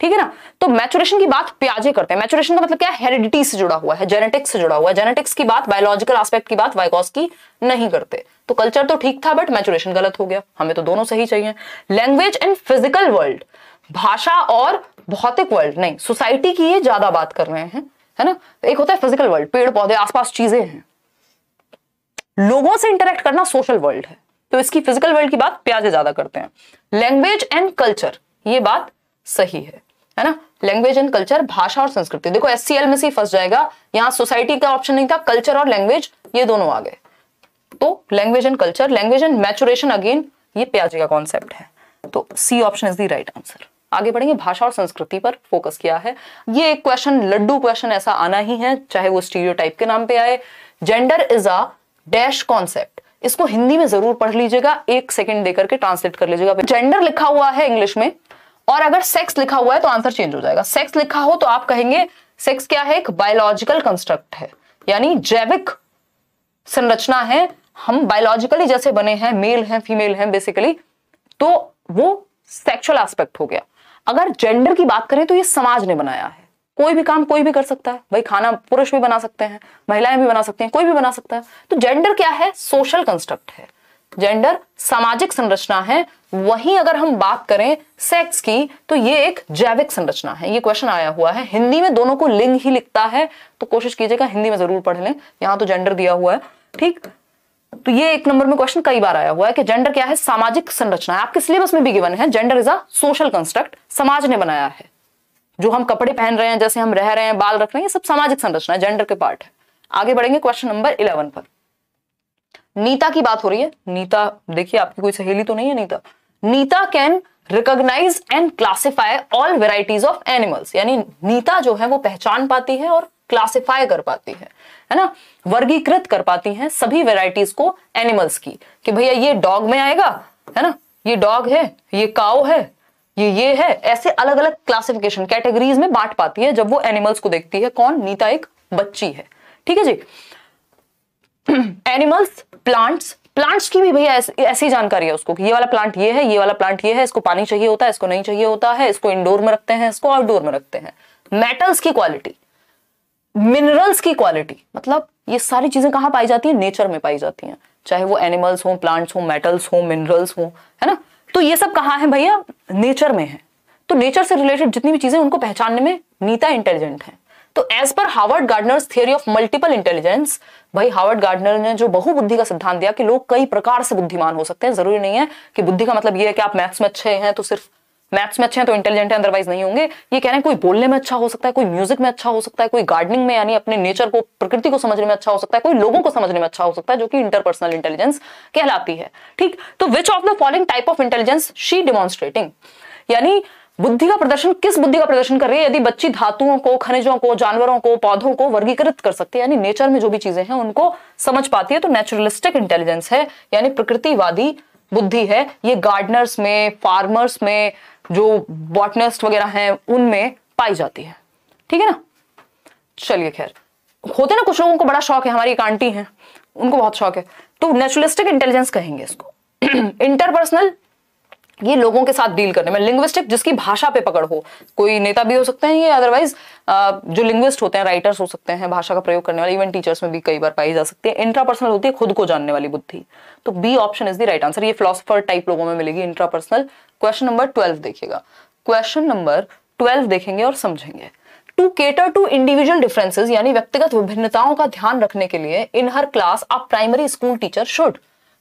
ठीक है ना तो मैचुरेशन की बात प्याजे करते हैं मैचुरेशन का मतलब क्या हेरिडिटी से जुड़ा हुआ है जेनेटिक्स से जुड़ा हुआ है जेनेटिक्स की बात बायोलॉजिकल एस्पेक्ट की बात वाइकॉस की नहीं करते तो कल्चर तो ठीक था बट मैचुरेशन गलत हो गया हमें तो दोनों सही चाहिए लैंग्वेज एंड फिजिकल वर्ल्ड भाषा और भौतिक वर्ल्ड नहीं सोसाइटी की ये ज्यादा बात कर रहे हैं है ना एक होता है फिजिकल वर्ल्ड पेड़ पौधे आसपास चीजें हैं लोगों से इंटरेक्ट करना सोशल वर्ल्ड है तो इसकी फिजिकल वर्ल्ड की बात प्याजे ज्यादा करते हैं लैंग्वेज एंड कल्चर ये बात सही है है ना लैंग्वेज एंड कल्चर भाषा और संस्कृति देखो एस में से फंस जाएगा यहाँ सोसाइटी का ऑप्शन नहीं था कल्चर और लैंग्वेज ये दोनों आ गए तो language and culture language and maturation again ये प्याजे का कॉन्सेप्ट है तो C option is the right answer आगे बढ़ेंगे भाषा और संस्कृति पर फोकस किया है ये एक क्वेश्चन लड्डू क्वेश्चन ऐसा आना ही है चाहे वो स्टीरियो के नाम पे आए gender is a dash concept इसको हिंदी में जरूर पढ़ लीजिएगा एक सेकंड देकर के ट्रांसलेट कर लीजिएगा जेंडर लिखा हुआ है इंग्लिश में और अगर सेक्स लिखा हुआ है तो आंसर चेंज हो जाएगा सेक्स लिखा हो तो आप कहेंगे सेक्स क्या है एक बायोलॉजिकल कंस्ट्रक्ट है यानी जैविक संरचना है हम बायोलॉजिकली जैसे बने हैं मेल हैं फीमेल हैं बेसिकली तो वो सेक्सुअल एस्पेक्ट हो गया अगर जेंडर की बात करें तो ये समाज ने बनाया है कोई भी काम कोई भी कर सकता है भाई खाना पुरुष भी बना सकते हैं महिलाएं भी बना सकते हैं कोई भी बना सकता है तो जेंडर क्या है सोशल कंस्ट्रक्ट है जेंडर सामाजिक संरचना है वहीं अगर हम बात करें सेक्स की तो ये एक जैविक संरचना है ये क्वेश्चन आया हुआ है हिंदी में दोनों को लिंग ही लिखता है तो कोशिश कीजिएगा हिंदी में जरूर पढ़ लें यहां तो जेंडर दिया हुआ है ठीक तो ये एक नंबर में क्वेश्चन कई बार आया हुआ है कि जेंडर क्या है सामाजिक संरचना आपके सिलेबस में भी गिवन है gender is a social construct समाज ने बनाया है जो हम कपड़े पहन रहे हैं जैसे हम रह रहे हैं बाल रख रहे हैं ये सब सामाजिक संरचना है जेंडर के पार्ट है आगे बढ़ेंगे क्वेश्चन नंबर इलेवन पर नीता की बात हो रही है नीता देखिए आपकी कोई सहेली तो नहीं है Neeta Neeta can recognise and classify all varieties of animals यानी नीता जो है वो पहचान पाती है और क्लासिफाई कर पाती है है ना वर्गीकृत कर पाती हैं सभी वेराइटीज को एनिमल्स की कि भैया ये डॉग में आएगा है ना ये डॉग है ये काओ है ये ये है ऐसे अलग अलग क्लासिफिकेशन कैटेगरीज में बांट पाती है जब वो एनिमल्स को देखती है कौन नीता एक बच्ची है ठीक है जी एनिमल्स प्लांट्स प्लांट्स की भी भैया ऐसी जानकारी है उसको कि ये वाला प्लांट ये है ये वाला प्लांट ये है इसको पानी चाहिए होता है इसको नहीं चाहिए होता है इसको इंडोर में रखते हैं इसको आउटडोर में रखते हैं मेटल्स की क्वालिटी मिनरल्स की क्वालिटी मतलब ये सारी चीजें कहाँ पाई जाती है नेचर में पाई जाती हैं चाहे वो एनिमल्स हो प्लांट्स हो मेटल्स हो मिनरल्स हो है ना तो ये सब कहाँ है भैया नेचर में है तो नेचर से रिलेटेड जितनी भी चीजें उनको पहचानने में नीता इंटेलिजेंट है तो एज पर Howard Gardner's theory of multiple intelligence भाई हार्वर्ड गार्डनर ने जो बहुबुद्धि का सिद्धांत दिया कि लोग कई प्रकार से बुद्धिमान हो सकते हैं जरूरी नहीं है कि बुद्धि का मतलब ये है कि आप मैथ्स में अच्छे हैं तो सिर्फ मैथ्स में अच्छे हैं तो इंटेलिजेंट है अदरवाइज नहीं होंगे ये कह रहे हैं कोई बोलने में अच्छा हो सकता है कोई म्यूजिक में अच्छा हो सकता है कोई गार्डनिंग में यानी अपने नेचर को प्रकृति को समझने में अच्छा हो सकता है कोई लोगों को समझने में अच्छा हो सकता है जो कि इंटरपर्सनल इंटेलिजेंस कहलाती है ठीक तो which of the following type of intelligence she demonstrating यानी बुद्धि का प्रदर्शन किस बुद्धि का प्रदर्शन कर रही है यदि बच्ची धातुओं को खनिजों को जानवरों को पौधों को वर्गीकृत कर सकती है यानी नेचर में जो भी चीजें हैं उनको समझ पाती है तो नेचुरलिस्टिक इंटेलिजेंस है यानी प्रकृतिवादी बुद्धि है ये गार्डनर्स में फार्मर्स में जो बॉटनिस्ट वगैरह हैं उनमें पाई जाती है ठीक है ना चलिए खैर होते ना कुछ लोगों को बड़ा शौक है हमारी एक आंटी हैं उनको बहुत शौक है तो नेचुरलिस्टिक इंटेलिजेंस कहेंगे इसको इंटरपर्सनल ये लोगों के साथ डील करने में लिंग्विस्टिक जिसकी भाषा पे पकड़ हो कोई नेता भी हो सकते हैं ये अदरवाइज जो लिंग्विस्ट होते हैं राइटर्स हो सकते हैं भाषा का प्रयोग करने वाले इवन टीचर्स में भी कई बार पाई जा सकती है इंट्रापर्सनल होती है खुद को जानने वाली बुद्धि तो B option is the right answer ये फिलोसफर टाइप लोगों में मिलेगी इंट्रापर्सनल क्वेश्चन नंबर ट्वेल्व देखिएगा क्वेश्चन नंबर ट्वेल्व देखेंगे और समझेंगे to cater to individual differences यानी व्यक्तिगत विभिन्नताओं का ध्यान रखने के लिए in her class a primary school teacher should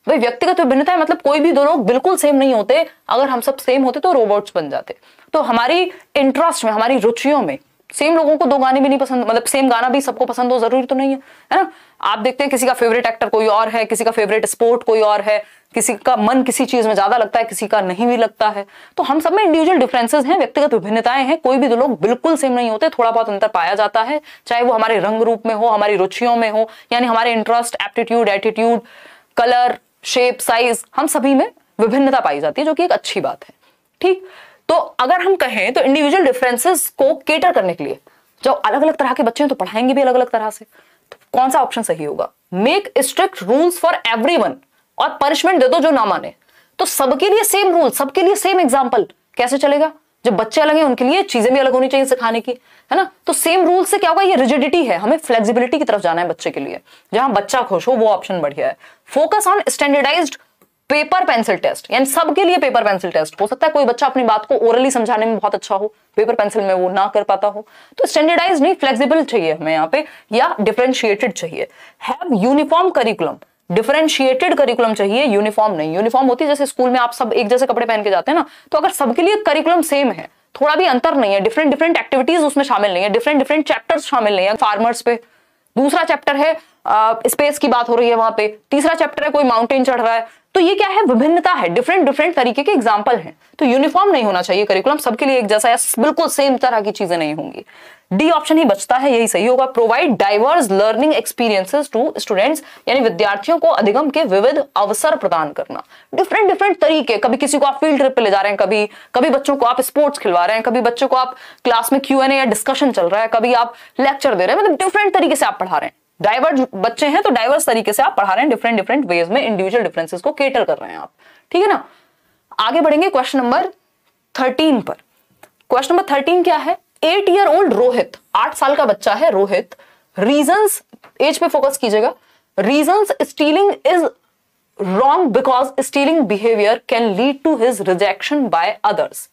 भाई व्यक्तिगत विभिन्नता है मतलब कोई भी दोनों बिल्कुल सेम नहीं होते अगर हम सब सेम होते तो रोबोट्स बन जाते तो हमारी इंटरेस्ट में हमारी रुचियों में सेम लोगों को दो गाने भी नहीं पसंद मतलब सेम गाना भी सबको पसंद हो जरूरी तो नहीं है है ना आप देखते हैं किसी का फेवरेट एक्टर कोई और है किसी का फेवरेट स्पोर्ट कोई और है किसी का मन किसी चीज में ज्यादा लगता है किसी का नहीं भी लगता है तो हम सब में इंडिविजुअल डिफरेंसेस हैं व्यक्तिगत विभिन्नताएं हैं कोई भी दो लोग बिल्कुल सेम नहीं होते थोड़ा बहुत अंतर पाया जाता है चाहे वो हमारे रंग रूप में हो हमारी रुचियों में हो यानी हमारे interest aptitude attitude colour shape size हम सभी में विभिन्नता पाई जाती है जो कि एक अच्छी बात है ठीक तो अगर हम कहें तो इंडिविजुअल डिफरेंसेस को केटर करने के लिए जो अलग अलग तरह के बच्चे हैं तो पढ़ाएंगे भी अलग अलग तरह से तो कौन सा ऑप्शन सही होगा make strict rules for every और पनिशमेंट दे दो जो ना माने तो सबके लिए सेम रूल सबके लिए सेम एग्जाम्पल कैसे चलेगा जो बच्चे अलग हैं उनके लिए चीजें भी अलग होनी चाहिए सिखाने की है ना तो सेम रूल से क्या होगा ये रिजिडिटी है हमें फ्लेक्सिबिलिटी की तरफ जाना है बच्चे के लिए जहां बच्चा खुश हो वो ऑप्शन बढ़िया है focus on standardise paper pencil test यानी सबके लिए पेपर पेंसिल टेस्ट हो सकता है कोई बच्चा अपनी बात को ओरली समझाने में बहुत अच्छा हो पेपर पेंसिल में वो ना कर पाता हो तो स्टैंडर्डाइज नहीं फ्लेक्सिबल चाहिए हमें यहाँ पे या डिफ्रेंशिएटेड चाहिए have uniform curriculum differentiated curriculum चाहिए यूनिफॉर्म नहीं यूनिफॉर्म होती जैसे स्कूल में आप सब एक जैसे कपड़े पहन के जाते हैं ना तो अगर सबके लिए करिकुलम सेम है थोड़ा भी अंतर नहीं है डिफरेंट डिफरेंट एक्टिविटीज उसमें शामिल नहीं है डिफरेंट डिफरेंट चैप्टर्स शामिल नहीं है फार्मर्स पे दूसरा चैप्टर है स्पेस की बात हो रही है वहां पे तीसरा चैप्टर है कोई माउंटेन चढ़ रहा है तो ये क्या है विभिन्नता है डिफरेंट डिफरेंट तरीके के एग्जाम्पल हैं तो यूनिफॉर्म नहीं होना चाहिए करिकुलम सबके लिए एक जैसा या बिल्कुल सेम तरह की चीजें नहीं होंगी डी ऑप्शन ही बचता है यही सही होगा provide diverse learning experiences to students यानी विद्यार्थियों को अधिगम के विविध अवसर प्रदान करना डिफरेंट डिफरेंट तरीके कभी किसी को आप फील्ड ट्रिप पे ले जा रहे हैं कभी कभी बच्चों को आप स्पोर्ट्स खिलवा रहे हैं कभी बच्चों को आप क्लास में क्यू एन या डिस्कशन चल रहा है कभी आप लेक्चर दे रहे हैं मतलब डिफरेंट तरीके से आप पढ़ा रहे हैं डाइवर्स बच्चे हैं तो डाइवर्स तरीके से आप पढ़ा रहे हैं डिफरेंट डिफरेंट वेज में इंडिविजुअल डिफरेंसेस को केटर कर रहे हैं आप ठीक है ना आगे बढ़ेंगे क्वेश्चन नंबर थर्टीन पर क्वेश्चन नंबर थर्टीन क्या है एट ईयर ओल्ड रोहित आठ साल का बच्चा है रोहित रीजन एज पे फोकस कीजिएगा reason stealing is wrong because stealing behaviour can lead to his rejection by others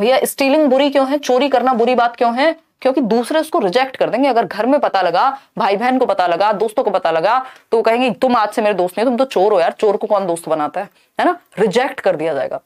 भैया स्टीलिंग बुरी क्यों है चोरी करना बुरी बात क्यों है क्योंकि दूसरे उसको रिजेक्ट कर देंगे अगर घर में पता लगा भाई बहन को पता लगा दोस्तों को पता लगा तो कहेंगे तुम आज से मेरे दोस्त नहीं तुम तो चोर हो यार चोर को कौन दोस्त बनाता है है ना रिजेक्ट कर दिया जाएगा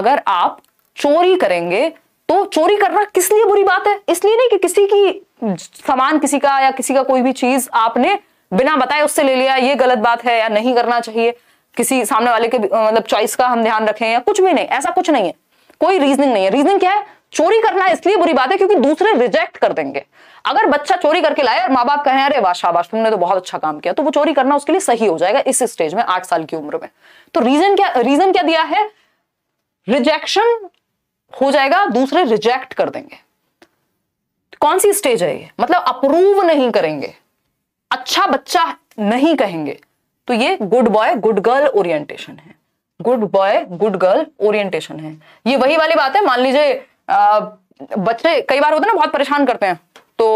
अगर आप चोरी करेंगे तो चोरी करना किस लिए बुरी बात है इसलिए नहीं कि किसी की सामान किसी का या किसी का कोई भी चीज आपने बिना बताए उससे ले लिया ये गलत बात है या नहीं करना चाहिए किसी सामने वाले के मतलब चॉइस का हम ध्यान रखें या कुछ भी नहीं ऐसा कुछ नहीं है कोई रीजनिंग नहीं है रीजनिंग क्या है चोरी करना इसलिए बुरी बात है क्योंकि दूसरे रिजेक्ट कर देंगे अगर बच्चा चोरी करके लाए और माँ बाप कहें अरे वाह शाबाश तुमने तो बहुत अच्छा काम किया तो वो चोरी करना उसके लिए सही हो जाएगा इस स्टेज में आठ साल की उम्र में तो रीजन क्या रीजन क्या दिया है रिजेक्शन हो जाएगा दूसरे रिजेक्ट कर देंगे कौन सी स्टेज है ये मतलब अप्रूव नहीं करेंगे अच्छा बच्चा नहीं कहेंगे तो ये good boy good girl orientation है good boy good girl orientation है ये वही वाली बात है मान लीजिए बच्चे कई बार होते ना बहुत परेशान करते हैं तो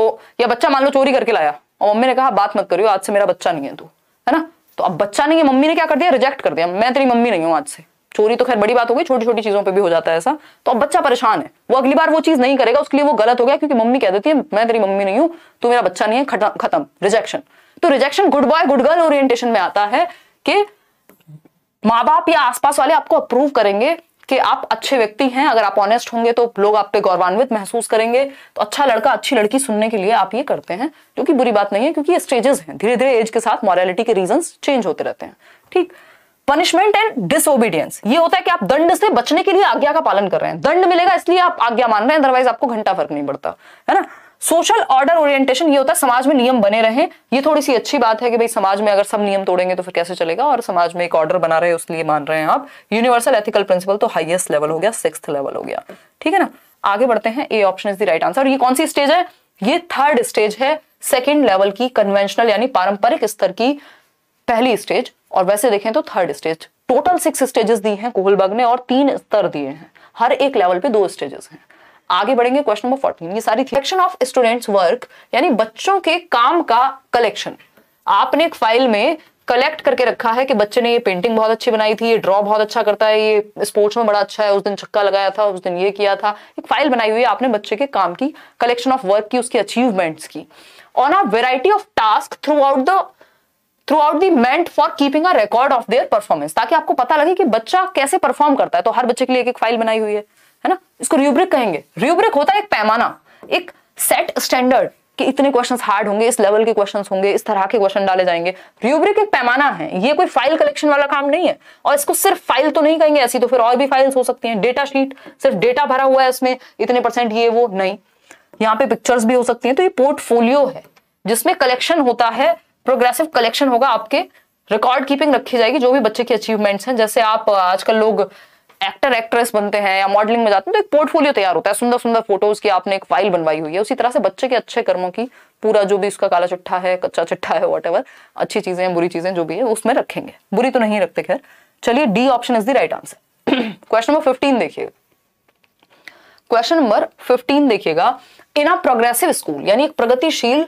या बच्चा मान लो चोरी करके लाया और मम्मी ने कहा बात मत करियो आज से मेरा बच्चा नहीं है तू है ना तो अब बच्चा नहीं है मम्मी ने क्या कर दिया रिजेक्ट कर दिया मैं तेरी मम्मी नहीं हूँ आज से चोरी तो खैर बड़ी बात हो गई छोटी छोटी चीजों पे भी हो जाता है ऐसा तो अब बच्चा परेशान है वो अगली बार वो चीज नहीं करेगा उसके लिए वो गलत हो गया क्योंकि मम्मी कह देती है मैं तेरी मम्मी नहीं हूँ तू मेरा बच्चा नहीं है खत्म रिजेक्शन तो rejection good boy good girl orientation में आता है कि माँ बाप या आसपास वाले आपको अप्रूव करेंगे कि आप अच्छे व्यक्ति हैं अगर आप ऑनेस्ट होंगे तो लोग आप पे गौरवान्वित महसूस करेंगे तो अच्छा लड़का अच्छी लड़की सुनने के लिए आप ये करते हैं जो कि बुरी बात नहीं है क्योंकि ये स्टेजेस हैं धीरे धीरे एज के साथ मॉरलिटी के रीजन चेंज होते रहते हैं ठीक पनिशमेंट एंड डिसोबीडियंस ये होता है कि आप दंड से बचने के लिए आज्ञा का पालन कर रहे हैं दंड मिलेगा इसलिए आप आज्ञा मान रहे हैं अदरवाइज आपको घंटा फर्क नहीं पड़ता है ना सोशल ऑर्डर ओरिएंटेशन ये होता है समाज में नियम बने रहे ये थोड़ी सी अच्छी बात है कि भाई समाज में अगर सब नियम तोड़ेंगे तो फिर कैसे चलेगा और समाज में एक ऑर्डर बना रहे उसलिए मान रहे हैं आप यूनिवर्सल एथिकल प्रिंसिपल तो हाईएस्ट लेवल हो गया सिक्स लेवल हो गया ठीक है ना आगे बढ़ते हैं A option is the right answer ये कौन सी स्टेज है ये थर्ड स्टेज है सेकेंड लेवल की कन्वेंशनल यानी पारंपरिक स्तर की पहली स्टेज और वैसे देखें तो third stage total six stages दी हैं कोहलबाग ने और तीन स्तर दिए हैं हर एक लेवल पे दो स्टेजेस हैं आगे बढ़ेंगे क्वेश्चन नंबर फोर्टीन ये सारी कलेक्शन ऑफ स्टूडेंट्स वर्क यानी बच्चों के काम का कलेक्शन आपने एक फाइल में कलेक्ट करके रखा है कि बच्चे ने ये पेंटिंग बहुत अच्छी बनाई थी ये ड्रॉ बहुत अच्छा करता है ये स्पोर्ट्स में बड़ा अच्छा है उस दिन छक्का लगाया था उस दिन ये किया था एक फाइल बनाई हुई है आपने बच्चे के काम की कलेक्शन ऑफ वर्क की उसकी अचीवमेंट्स की on a variety of task throughout the throughout the मेंट for keeping a record of their performance ताकि आपको पता लगे कि बच्चा कैसे परफॉर्म करता है तो हर बच्चे के लिए एक फाइल बनाई हुई है है ना इसको रूब्रिक कहेंगे रूब्रिक होता है एक पैमाना एक सेट स्टैंडर्ड कि इतने क्वेश्चंस हार्ड होंगे इस लेवल के क्वेश्चंस होंगे इस तरह के क्वेश्चन डाले जाएंगे रूब्रिक एक पैमाना है ये कोई फाइल कलेक्शन वाला काम नहीं है और इसको सिर्फ फाइल तो नहीं कहेंगे ऐसी तो फिर और भी फाइल्स हो सकती हैं डेटा शीट सिर्फ डेटा भरा हुआ है इसमें इतने परसेंट ये वो नहीं यहाँ पे पिक्चर्स भी हो सकती है तो ये पोर्टफोलियो है जिसमें कलेक्शन होता है प्रोग्रेसिव कलेक्शन होगा आपके रिकॉर्ड कीपिंग रखी जाएगी जो भी बच्चे की अचीवमेंट्स हैं जैसे आप आजकल लोग एक्टर एक्ट्रेस बनते हैं या मॉडलिंग में जाते हैं तो एक पोर्टफोलियो तैयार होता है सुंदर सुंदर फोटोज की आपने एक फाइल बनवाई हुई है उसी तरह से बच्चे के अच्छे कर्मों की पूरा जो भी उसका काला चिट्ठा है कच्चा चिट्ठा है वट अच्छी चीजें हैं बुरी चीजें जो भी है उसमें रखेंगे बुरी तो नहीं रखते खैर चलिए D option is the right answer question number fifteen देखिए क्वेश्चन नंबर फिफ्टीन देखिएगा इन अ प्रोग्रेसिव स्कूल यानी एक प्रगतिशील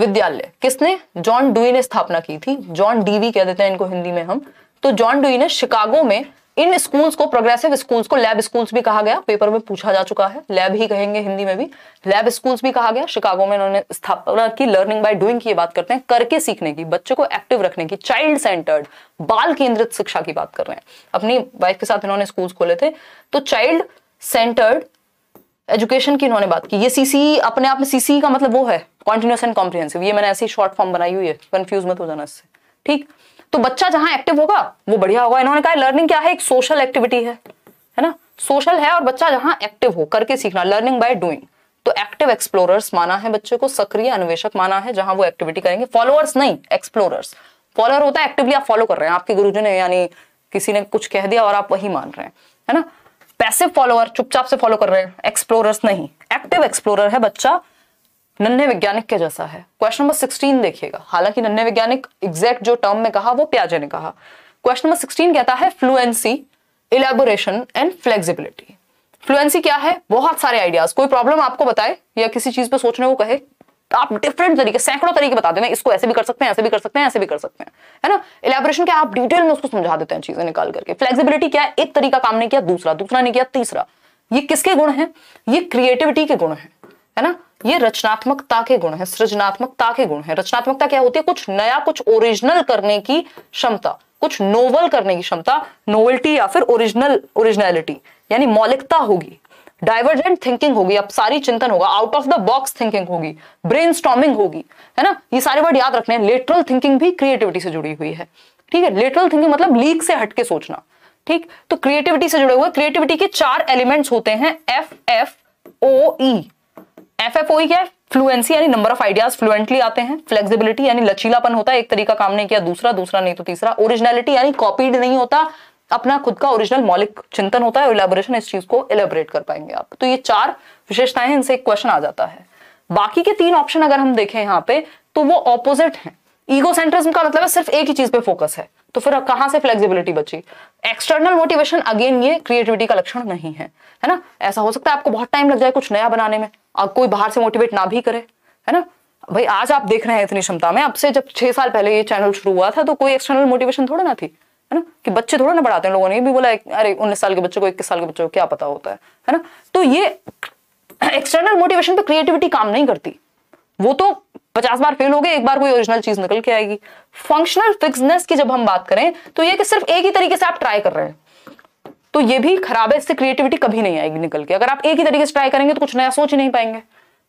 विद्यालय किसने जॉन डुई ने स्थापना की थी जॉन डीवी कह देते हैं इनको हिंदी में हम तो जॉन डुई ने शिकागो में इन स्कूल्स को प्रोग्रेसिव स्कूल्स को लैब स्कूल्स भी कहा गया पेपर में पूछा जा चुका है लैब ही कहेंगे हिंदी में भी लैब स्कूल्स भी कहा गया शिकागो में इन्होंने स्थापना की लर्निंग बाय डूइंग की बात करते हैं करके सीखने की बच्चों को एक्टिव रखने की चाइल्ड सेंटर्ड बाल केंद्रित शिक्षा की बात कर रहे हैं अपनी वाइफ के साथ इन्होंने स्कूल्स खोले थे तो चाइल्ड सेंटर्ड एजुकेशन की इन्होंने बात की ये सीसी e, अपने आप में सीसी e का मतलब वो है कॉन्टिन्यूस एंड कॉम्प्रीहेंसिव ये मैंने ऐसी शॉर्ट फॉर्म बनाई हुई है कंफ्यूज मत हो जाना इससे ठीक तो बच्चा जहां एक्टिव होगा वो बढ़िया होगा इन्होंने कहा लर्निंग क्या है एक सोशल एक्टिविटी है है ना सोशल है और बच्चा जहां एक्टिव हो करके सीखना लर्निंग बाय डूइंग तो एक्टिव एक्सप्लोरर्स माना है बच्चे को सक्रिय अन्वेषक माना है जहां वो एक्टिविटी करेंगे फॉलोअर्स नहीं एक्सप्लोरर्स फॉलोअर होता है एक्टिवली आप फॉलो कर रहे हैं आपके गुरुजी ने यानी किसी ने कुछ कह दिया और आप वही मान रहे हैं है ना पैसिव फॉलोअर चुपचाप से फॉलो कर रहे हैं एक्सप्लोरर्स नहीं एक्टिव एक्सप्लोरर है बच्चा नन्हे वैज्ञानिक के जैसा है क्वेश्चन नंबर सिक्सटीन देखिएगा हालांकि नन्हे वैज्ञानिक एग्जैक्ट जो टर्म में कहा वो प्याजे ने कहा क्वेश्चन नंबर सिक्सटीन कहता है fluency elaboration and flexibility fluency क्या है बहुत सारे आइडियाज कोई प्रॉब्लम आपको बताए या किसी चीज पे सोचने को कहे आप डिफरेंट तरीके सैकड़ों तरीके बता देना इसको ऐसे भी कर सकते हैं ऐसे भी कर सकते हैं ऐसे भी कर सकते हैं है ना इलेबोरेशन क्या आप डिटेल में उसको समझा देते हैं चीजें निकाल करके फ्लेक्सिबिलिटी क्या है एक तरीका काम नहीं किया दूसरा दूसरा नहीं किया तीसरा ये किसके गुण है ये क्रिएटिविटी के गुण है है ना ये रचनात्मकता के गुण है सृजनात्मकता के गुण है रचनात्मकता क्या होती है कुछ नया कुछ ओरिजिनल करने की क्षमता कुछ नोवल करने की क्षमता नोवेल्टी या फिर ओरिजिनल ओरिजिनलिटी यानी मौलिकता होगी डाइवर्जेंट थिंकिंग होगी अब सारी चिंतन होगा out of the box thinking होगी ब्रेन होगी है ना ये सारे वर्ड याद रखने लेटरल थिंकिंग भी क्रिएटिविटी से जुड़ी हुई है ठीक है लेटरल थिंकिंग मतलब लीक से हटके सोचना ठीक तो क्रिएटिविटी से जुड़े हुए क्रिएटिविटी के चार एलिमेंट्स होते हैं F F O E F F e क्या है फ्लुएंसी यानी नंबर ऑफ आइडियाज फ्लुएंटली आते हैं फ्लेक्सिबिलिटी यानी लचीलापन होता है एक तरीका काम नहीं किया दूसरा दूसरा नहीं तो तीसरा ओरिजिनलिटी यानी कॉपीड नहीं होता अपना खुद का ओरिजिनल मौलिक चिंतन होता है इलेबोरेशन इस चीज को इलेबोरेट कर पाएंगे आप तो ये चार विशेषताएं हैं इनसे एक क्वेश्चन आ जाता है बाकी के तीन ऑप्शन अगर हम देखें यहाँ पे तो वो ऑपोजिट है ईगो सेंट्रिज्म का मतलब है सिर्फ एक ही चीज पे फोकस है तो फिर कहां से फ्लेक्सिबिलिटी बची एक्सटर्नल मोटिवेशन अगेन ये क्रिएटिविटी का लक्षण नहीं है है ना ऐसा हो सकता है आपको बहुत टाइम लग जाए कुछ नया बनाने में और कोई बाहर से मोटिवेट ना भी करे है ना भाई आज आप देख रहे हैं इतनी क्षमता में आपसे जब छह साल पहले ये चैनल शुरू हुआ था तो कोई एक्सटर्नल मोटिवेशन थोड़ा ना थी है ना कि बच्चे थोड़ा ना पढ़ाते हैं लोगों ने ये भी बोला अरे उन्नीस साल के बच्चों को इक्कीस साल के बच्चों को क्या पता होता है है ना तो ये एक्सटर्नल मोटिवेशन पे क्रिएटिविटी काम नहीं करती वो तो पचास बार फेल हो गए एक बार कोई ओरिजिनल चीज निकल के आएगी फंक्शनल फिक्सनेस की जब हम बात करें तो ये कि सिर्फ एक ही तरीके से आप ट्राई कर रहे हैं तो ये भी खराब है इससे क्रिएटिविटी कभी नहीं आएगी निकल के अगर आप एक ही तरीके से ट्राई करेंगे तो कुछ नया सोच ही नहीं पाएंगे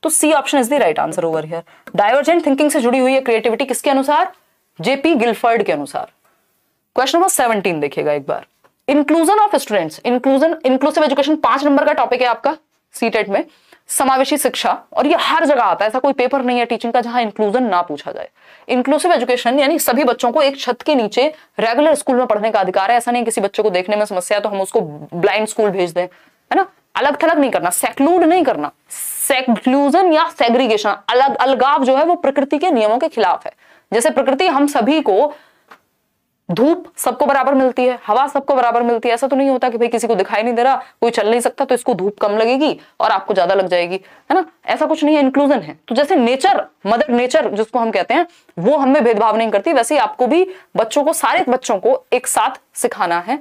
तो C option is the right answer over here divergent thinking से जुड़ी हुई है क्रिएटिविटी किसके अनुसार जेपी गिलफर्ड के अनुसार क्वेश्चन नंबर सेवनटीन देखिएगा एक बार inclusion of students inclusion inclusive education पांच नंबर का टॉपिक है आपका सीटेट e में समावेशी शिक्षा और ये हर जगह आता है ऐसा कोई पेपर नहीं है टीचिंग का जहां इंक्लूजन ना पूछा जाए इंक्लूसिव एजुकेशन यानी सभी बच्चों को एक छत के नीचे रेगुलर स्कूल में पढ़ने का अधिकार है ऐसा नहीं किसी बच्चे को देखने में समस्या है तो हम उसको ब्लाइंड स्कूल भेज दें है ना अलग थलग नहीं करना सेक्लूड नहीं करना सेक्लूजन या सेग्रीगेशन अलग अलगाव जो है वो प्रकृति के नियमों के खिलाफ है जैसे प्रकृति हम सभी को धूप सबको बराबर मिलती है हवा सबको बराबर मिलती है ऐसा तो नहीं होता कि भाई किसी को दिखाई नहीं दे रहा कोई चल नहीं सकता तो इसको धूप कम लगेगी और आपको ज्यादा लग जाएगी है ना ऐसा कुछ नहीं है इंक्लूजन है तो जैसे नेचर मदर नेचर जिसको हम कहते हैं वो हमें भेदभाव नहीं करती वैसे ही आपको भी बच्चों को सारे बच्चों को एक साथ सिखाना है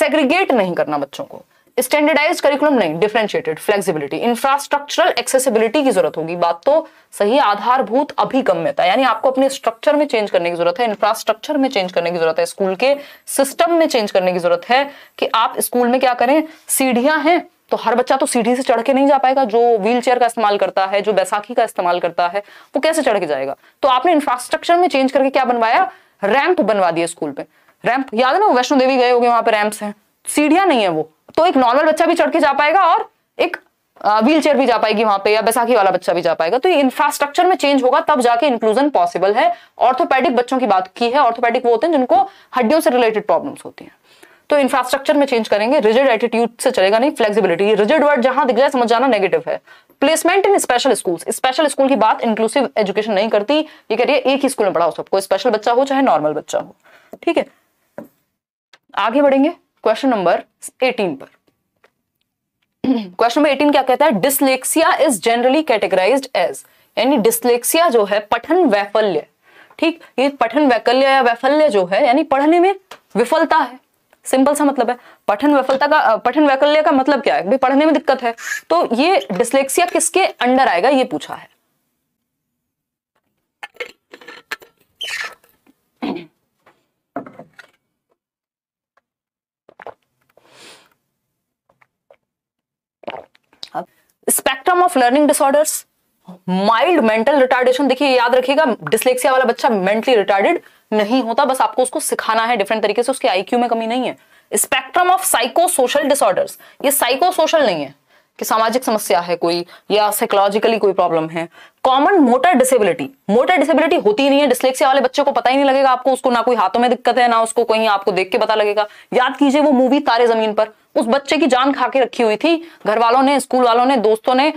सेग्रीगेट नहीं करना बच्चों को स्टैंडर्डाइज करिकुलम नहीं डिफ्रेंशिएटेड फ्लेक्सिबिलिटी इंफ्रास्ट्रक्चरल एक्सेसिबिलिटी की जरूरत होगी बात तो सही आधारभूत अभिगम्यता यानी आपको अपने स्ट्रक्चर में चेंज करने की जरूरत है इंफ्रास्ट्रक्चर में चेंज करने की जरूरत है स्कूल के सिस्टम में चेंज करने की जरूरत है कि आप स्कूल में क्या करें सीढ़ियां हैं तो हर बच्चा तो सीढ़ी से चढ़ के नहीं जा पाएगा जो व्हील चेयर का इस्तेमाल करता है जो बैसाखी का इस्तेमाल करता है वो कैसे चढ़ के जाएगा तो आपने इंफ्रास्ट्रक्चर में चेंज करके क्या बनवाया रैंप बनवा दिया स्कूल में रैंप याद है ना वैष्णो देवी गए होंगे वहां पर रैंप्स हैं सीढ़ियां नहीं है वो तो एक नॉर्मल बच्चा भी चढ़ के जा पाएगा और एक व्हील चेयर भी जा पाएगी वहां पे या बैसाखी वाला बच्चा भी जा पाएगा तो ये इंफ्रास्ट्रक्चर में चेंज होगा तब जाके इंक्लूजन पॉसिबल है ऑर्थोपैडिक बच्चों की बात की है ऑर्थोपैडिक वो होते हैं जिनको हड्डियों से रिलेटेड प्रॉब्लम होती है तो इंफ्रास्ट्रक्चर में चेंज करेंगे रिजिड एटीट्यूड से चलेगा नहीं फ्लेक्सिबिलिटी रिजिड वर्ड जहां दिख जाए समझ जाना नेगेटिव है placement in special school special school की बात इंक्लूसिव एजुकेशन नहीं करती ये कह रही है एक ही स्कूल में पढ़ाओ सबको स्पेशल बच्चा हो चाहे नॉर्मल बच्चा हो ठीक है आगे बढ़ेंगे क्वेश्चन नंबर 18 पर क्वेश्चन नंबर 18 क्या कहता है dyslexia is generally categorised as यानी डिस्लेक्सिया जो है पठन वैफल्य ठीक ये पठन वैकल्य या वैफल्य जो है यानी पढ़ने में विफलता है सिंपल सा मतलब है पठन वैफलता का पठन वैकल्य का मतलब क्या है भाई पढ़ने में दिक्कत है तो ये डिस्लेक्सिया किसके अंडर आएगा ये पूछा है spectrum of learning disorders mild mental retardation देखिए याद रखिएगा डिस्लेक्सिया वाला बच्चा मेंटली रिटार्डेड नहीं होता बस आपको उसको सिखाना है डिफरेंट तरीके से उसके आईक्यू में कमी नहीं है spectrum of psycho social disorders ये साइको सोशल नहीं है कि सामाजिक समस्या है कोई या साइकोलॉजिकली कोई प्रॉब्लम है common motor disability motor disability होती नहीं है डिस्लेक्सिया वाले बच्चों को पता ही नहीं लगेगा आपको उसको ना कोई हाथों में दिक्कत है ना उसको कहीं आपको देख के पता लगेगा याद कीजिए वो मूवी तारे जमीन पर उस बच्चे की जान खा के रखी हुई थी घर वालों ने स्कूल वालों ने दोस्तों ने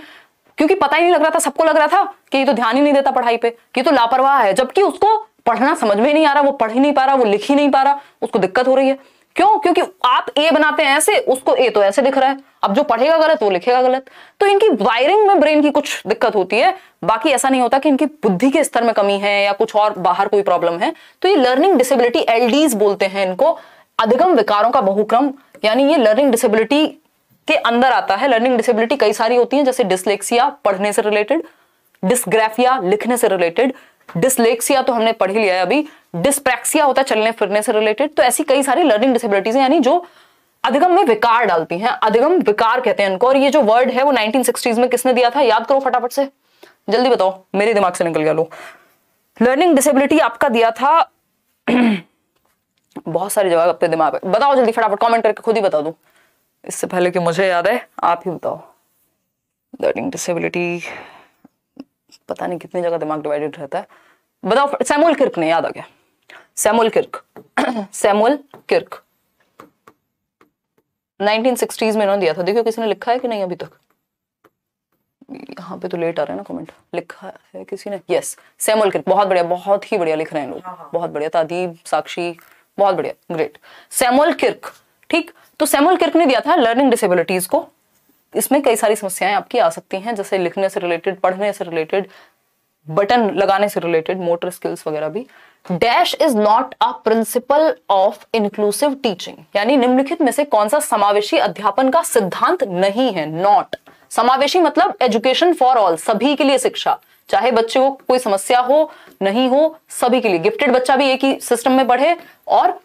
क्योंकि पता ही नहीं लग रहा था सबको लग रहा था कि ये तो ध्यान ही नहीं देता पढ़ाई पे कि तो लापरवाह है जबकि उसको पढ़ना समझ में नहीं आ रहा वो पढ़ ही नहीं पा रहा वो लिख ही नहीं पा रहा उसको दिक्कत हो रही है क्यों क्योंकि आप ए बनाते हैं ऐसे उसको ए तो ऐसे दिख रहा है अब जो पढ़ेगा गलत वो लिखेगा गलत तो इनकी वायरिंग में ब्रेन की कुछ दिक्कत होती है बाकी ऐसा नहीं होता कि इनकी बुद्धि के स्तर में कमी है या कुछ और बाहर कोई प्रॉब्लम है तो ये लर्निंग डिसेबिलिटी एल बोलते हैं इनको अधिगम विकारों का बहुक्रम यानी ये लर्निंग डिसेबिलिटी के अंदर आता है लर्निंग डिसेबिलिटी कई सारी होती है जैसे डिसलेक्सिया पढ़ने से रिलेटेड डिस्ग्राफिया लिखने से रिलेटेड डिसलेक्सिया तो हमने पढ़ ही लिया है अभी डिस्प्रेक्सिया होता है चलने फिरने से रिलेटेड तो ऐसी कई सारी लर्निंग डिसेबिलिटीज यानी जो अधिगम में विकार डालती हैं अधिगम विकार कहते हैं उनको और ये जो वर्ड है वो 1960s में किसने दिया था याद करो फटाफट से जल्दी बताओ मेरे दिमाग से निकल गया लो लर्निंग डिसेबिलिटी आपका दिया था बहुत सारी जगह अपने दिमाग में बताओ जल्दी फटाफट कमेंट करके खुद ही बता दू इससे पहले कि मुझे याद है आप ही बताओ लर्निंग डिसेबिलिटी पता नहीं कितनी जगह दिमाग डिवाइडेड रहता है बताओ सैमुअल किर्क ने याद आ गया Samuel Kirk Samuel Kirk 1960s में इन्होंने दिया था देखियो किसी ने लिखा है कि नहीं अभी तक यहाँ पे तो लेट आ रहा है ना कमेंट लिखा है किसी ने यस सैमुअल किर्क बहुत बढ़िया बहुत ही बढ़िया लिख रहे हैं लोग हाँ, हाँ। बहुत बढ़िया तादीब साक्षी बहुत बढ़िया ग्रेट सैमुअल किर्क ठीक तो सैमुअल किर्क ने दिया था लर्निंग डिसेबिलिटीज को इसमें कई सारी समस्याएं आपकी आ सकती हैं जैसे लिखने से रिलेटेड पढ़ने से रिलेटेड बटन लगाने से रिलेटेड मोटर स्किल्स वगैरह भी dash is not a principle of inclusive teaching यानी निम्नलिखित में से कौन सा समावेशी अध्यापन का सिद्धांत नहीं है नॉट समावेशी मतलब एजुकेशन फॉर ऑल सभी के लिए शिक्षा चाहे बच्चे को कोई समस्या हो नहीं हो सभी के लिए गिफ्टेड बच्चा भी एक ही सिस्टम में पढ़े और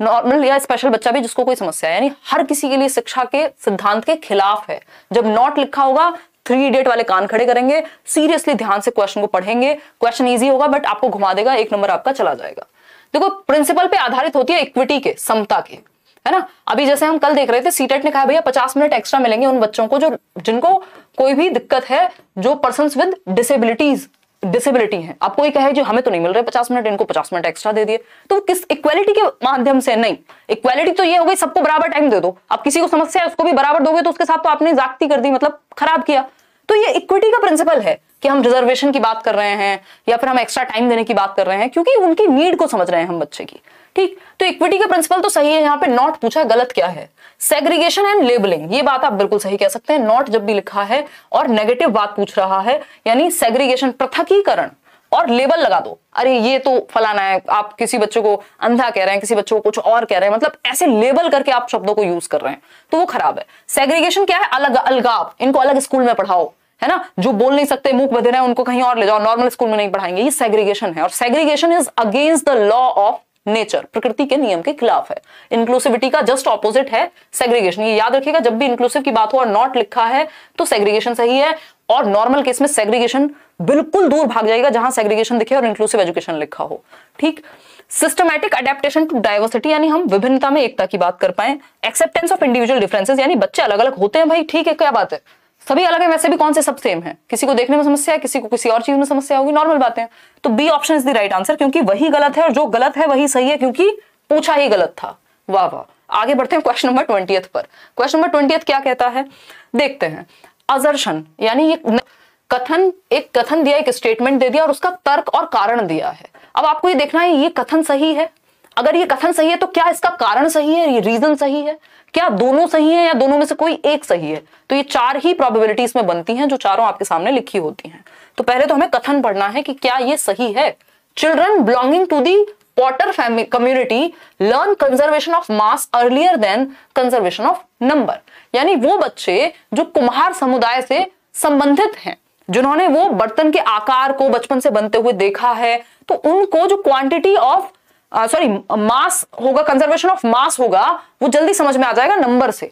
नॉर्मल या स्पेशल बच्चा भी जिसको कोई समस्या है यानी हर किसी के लिए शिक्षा के सिद्धांत के खिलाफ है जब नॉट लिखा होगा थ्री इडियट वाले कान खड़े करेंगे सीरियसली ध्यान से क्वेश्चन को पढ़ेंगे क्वेश्चन ईजी होगा बट आपको घुमा देगा एक नंबर आपका चला जाएगा देखो प्रिंसिपल पे आधारित होती है इक्विटी के समता के है ना अभी जैसे हम कल देख रहे थे सीटेट e ने कहा भैया पचास मिनट एक्स्ट्रा मिलेंगे उन बच्चों को जो जिनको कोई भी दिक्कत है जो पर्सन विद डिसेबिलिटीज डिसेबिलिटी है आपको ये कहे जो हमें तो नहीं मिल रहे पचास मिनट इनको पचास मिनट एक्स्ट्रा दे दिए तो किस इक्वालिटी के माध्यम से नहीं इक्वालिटी तो ये हो गई सबको बराबर टाइम दे दो आप किसी को समस्या है उसको भी बराबर दोगे तो उसके साथ तो आपने जागती कर दी मतलब खराब किया तो ये इक्विटी का प्रिंसिपल है कि हम रिजर्वेशन की बात कर रहे हैं या फिर हम एक्स्ट्रा टाइम देने की बात कर रहे हैं क्योंकि उनकी नीड को समझ रहे हैं हम बच्चे की ठीक तो इक्विटी का प्रिंसिपल तो सही है यहाँ पे नॉट पूछा गलत क्या है सेग्रीगेशन एंड लेबलिंग ये बात आप बिल्कुल सही कह सकते हैं नॉट जब भी लिखा है और नेगेटिव बात पूछ रहा है यानी सेग्रीगेशन पृथकीकरण और लेबल लगा दो अरे ये तो फलाना है आप किसी बच्चों को अंधा कह रहे हैं किसी बच्चों को कुछ और कह रहे हैं मतलब ऐसे लेबल करके आप शब्दों को यूज कर रहे हैं तो वो खराब है सेग्रीगेशन क्या है अलग अलगाव इनको अलग स्कूल में पढ़ाओ है ना जो बोल नहीं सकते मुख बधेर है उनको कहीं और ले जाओ नॉर्मल स्कूल में नहीं पढ़ाएंगे ये सेग्रीगेशन है और segregation is against the law of nature प्रकृति के नियम के खिलाफ है इंक्लूसिविटी का जस्ट ऑपोजिट है सेग्रीगेशन ये याद रखिएगा जब भी इंक्लूसिव की बात हो और नॉट लिखा है तो सेग्रीगेशन सही है और नॉर्मल केस में सेग्रीगेशन बिल्कुल दूर भाग जाएगा जहां सेग्रीगेशन दिखे और इंक्लूसिव एजुकेशन लिखा हो ठीक सिस्टमैटिक अडेप्टेशन टू डाइवर्सिटी यानी हम विभिन्नता में एकता की बात कर पाए एक्सेप्टेंस ऑफ इंडिविजुअल डिफरेंसेस यानी बच्चे अलग अलग होते हैं भाई ठीक है क्या बात है सभी अलग है वैसे भी कौन से सब सेम है किसी को देखने में समस्या है किसी को किसी और चीज में समस्या होगी नॉर्मल बातें तो B option is the right answer क्योंकि वही गलत है और जो गलत है वही सही है क्योंकि पूछा ही गलत था वाह वाह आगे बढ़ते हैं क्वेश्चन नंबर ट्वेंटी पर क्वेश्चन नंबर ट्वेंटी क्या कहता है देखते हैं अजर्शन यानी ये कथन एक कथन दिया एक स्टेटमेंट दे दिया और उसका तर्क और कारण दिया है अब आपको ये देखना है ये कथन सही है अगर ये कथन सही है तो क्या इसका कारण सही है रीजन सही है क्या दोनों सही है या दोनों में से कोई एक सही है तो ये चार ही प्रोबेबिलिटी में बनती हैं जो चारों आपके सामने लिखी होती हैं तो पहले तो हमें कथन पढ़ना है कि क्या ये सही है children belonging to the potter family community learn conservation of mass earlier than conservation of number यानी वो बच्चे जो कुम्हार समुदाय से संबंधित हैं जिन्होंने वो बर्तन के आकार को बचपन से बनते हुए देखा है तो उनको जो quantity of sorry uh, mass uh, होगा कंजर्वेशन ऑफ मास होगा वो जल्दी समझ में आ जाएगा नंबर से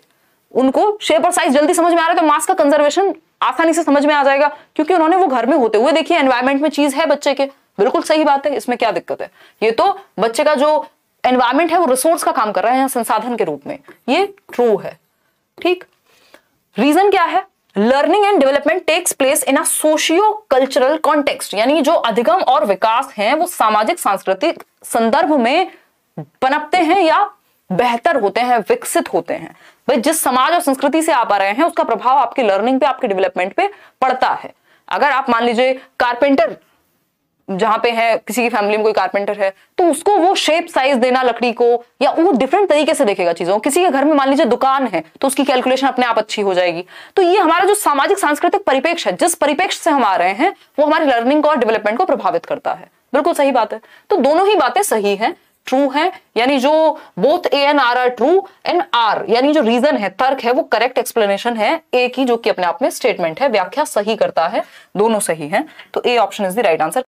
उनको शेप और साइज जल्दी समझ में आ रहा है तो मास का कंजर्वेशन आसानी से समझ में आ जाएगा क्योंकि उन्होंने वो घर में होते हुए देखिए एनवायरमेंट में चीज है बच्चे के बिल्कुल सही बात है इसमें क्या दिक्कत है ये तो बच्चे का जो एनवायरमेंट है वो रिसोर्स का काम कर रहा है संसाधन के रूप में ये ट्रू है ठीक रीजन क्या है learning and development takes place in a socio cultural context यानी जो अधिगम और विकास है वो सामाजिक सांस्कृतिक संदर्भ में पनपते हैं या बेहतर होते हैं विकसित होते हैं भाई जिस समाज और संस्कृति से आप आ रहे हैं उसका प्रभाव आपकी लर्निंग पे आपके डेवलपमेंट पे पड़ता है अगर आप मान लीजिए कारपेंटर जहां पे है किसी की फैमिली में कोई कारपेंटर है तो उसको वो शेप साइज देना लकड़ी को या वो डिफरेंट तरीके से देखेगा चीजों किसी के घर में मान लीजिए दुकान है तो उसकी कैलकुलेशन अपने आप अच्छी हो जाएगी तो ये हमारा जो सामाजिक सांस्कृतिक परिपेक्ष है जिस परिपेक्ष से हम आ रहे हैं वो हमारे लर्निंग को और डेवलपमेंट को प्रभावित करता है बिल्कुल सही बात है तो दोनों ही बातें सही है ट्रू है यानी जो both A and R are true and R यानी जो रीजन है तर्क है वो करेक्ट एक्सप्लेनेशन है ए की जो कि अपने आप में स्टेटमेंट है व्याख्या सही करता है दोनों सही है तो A option is the right answer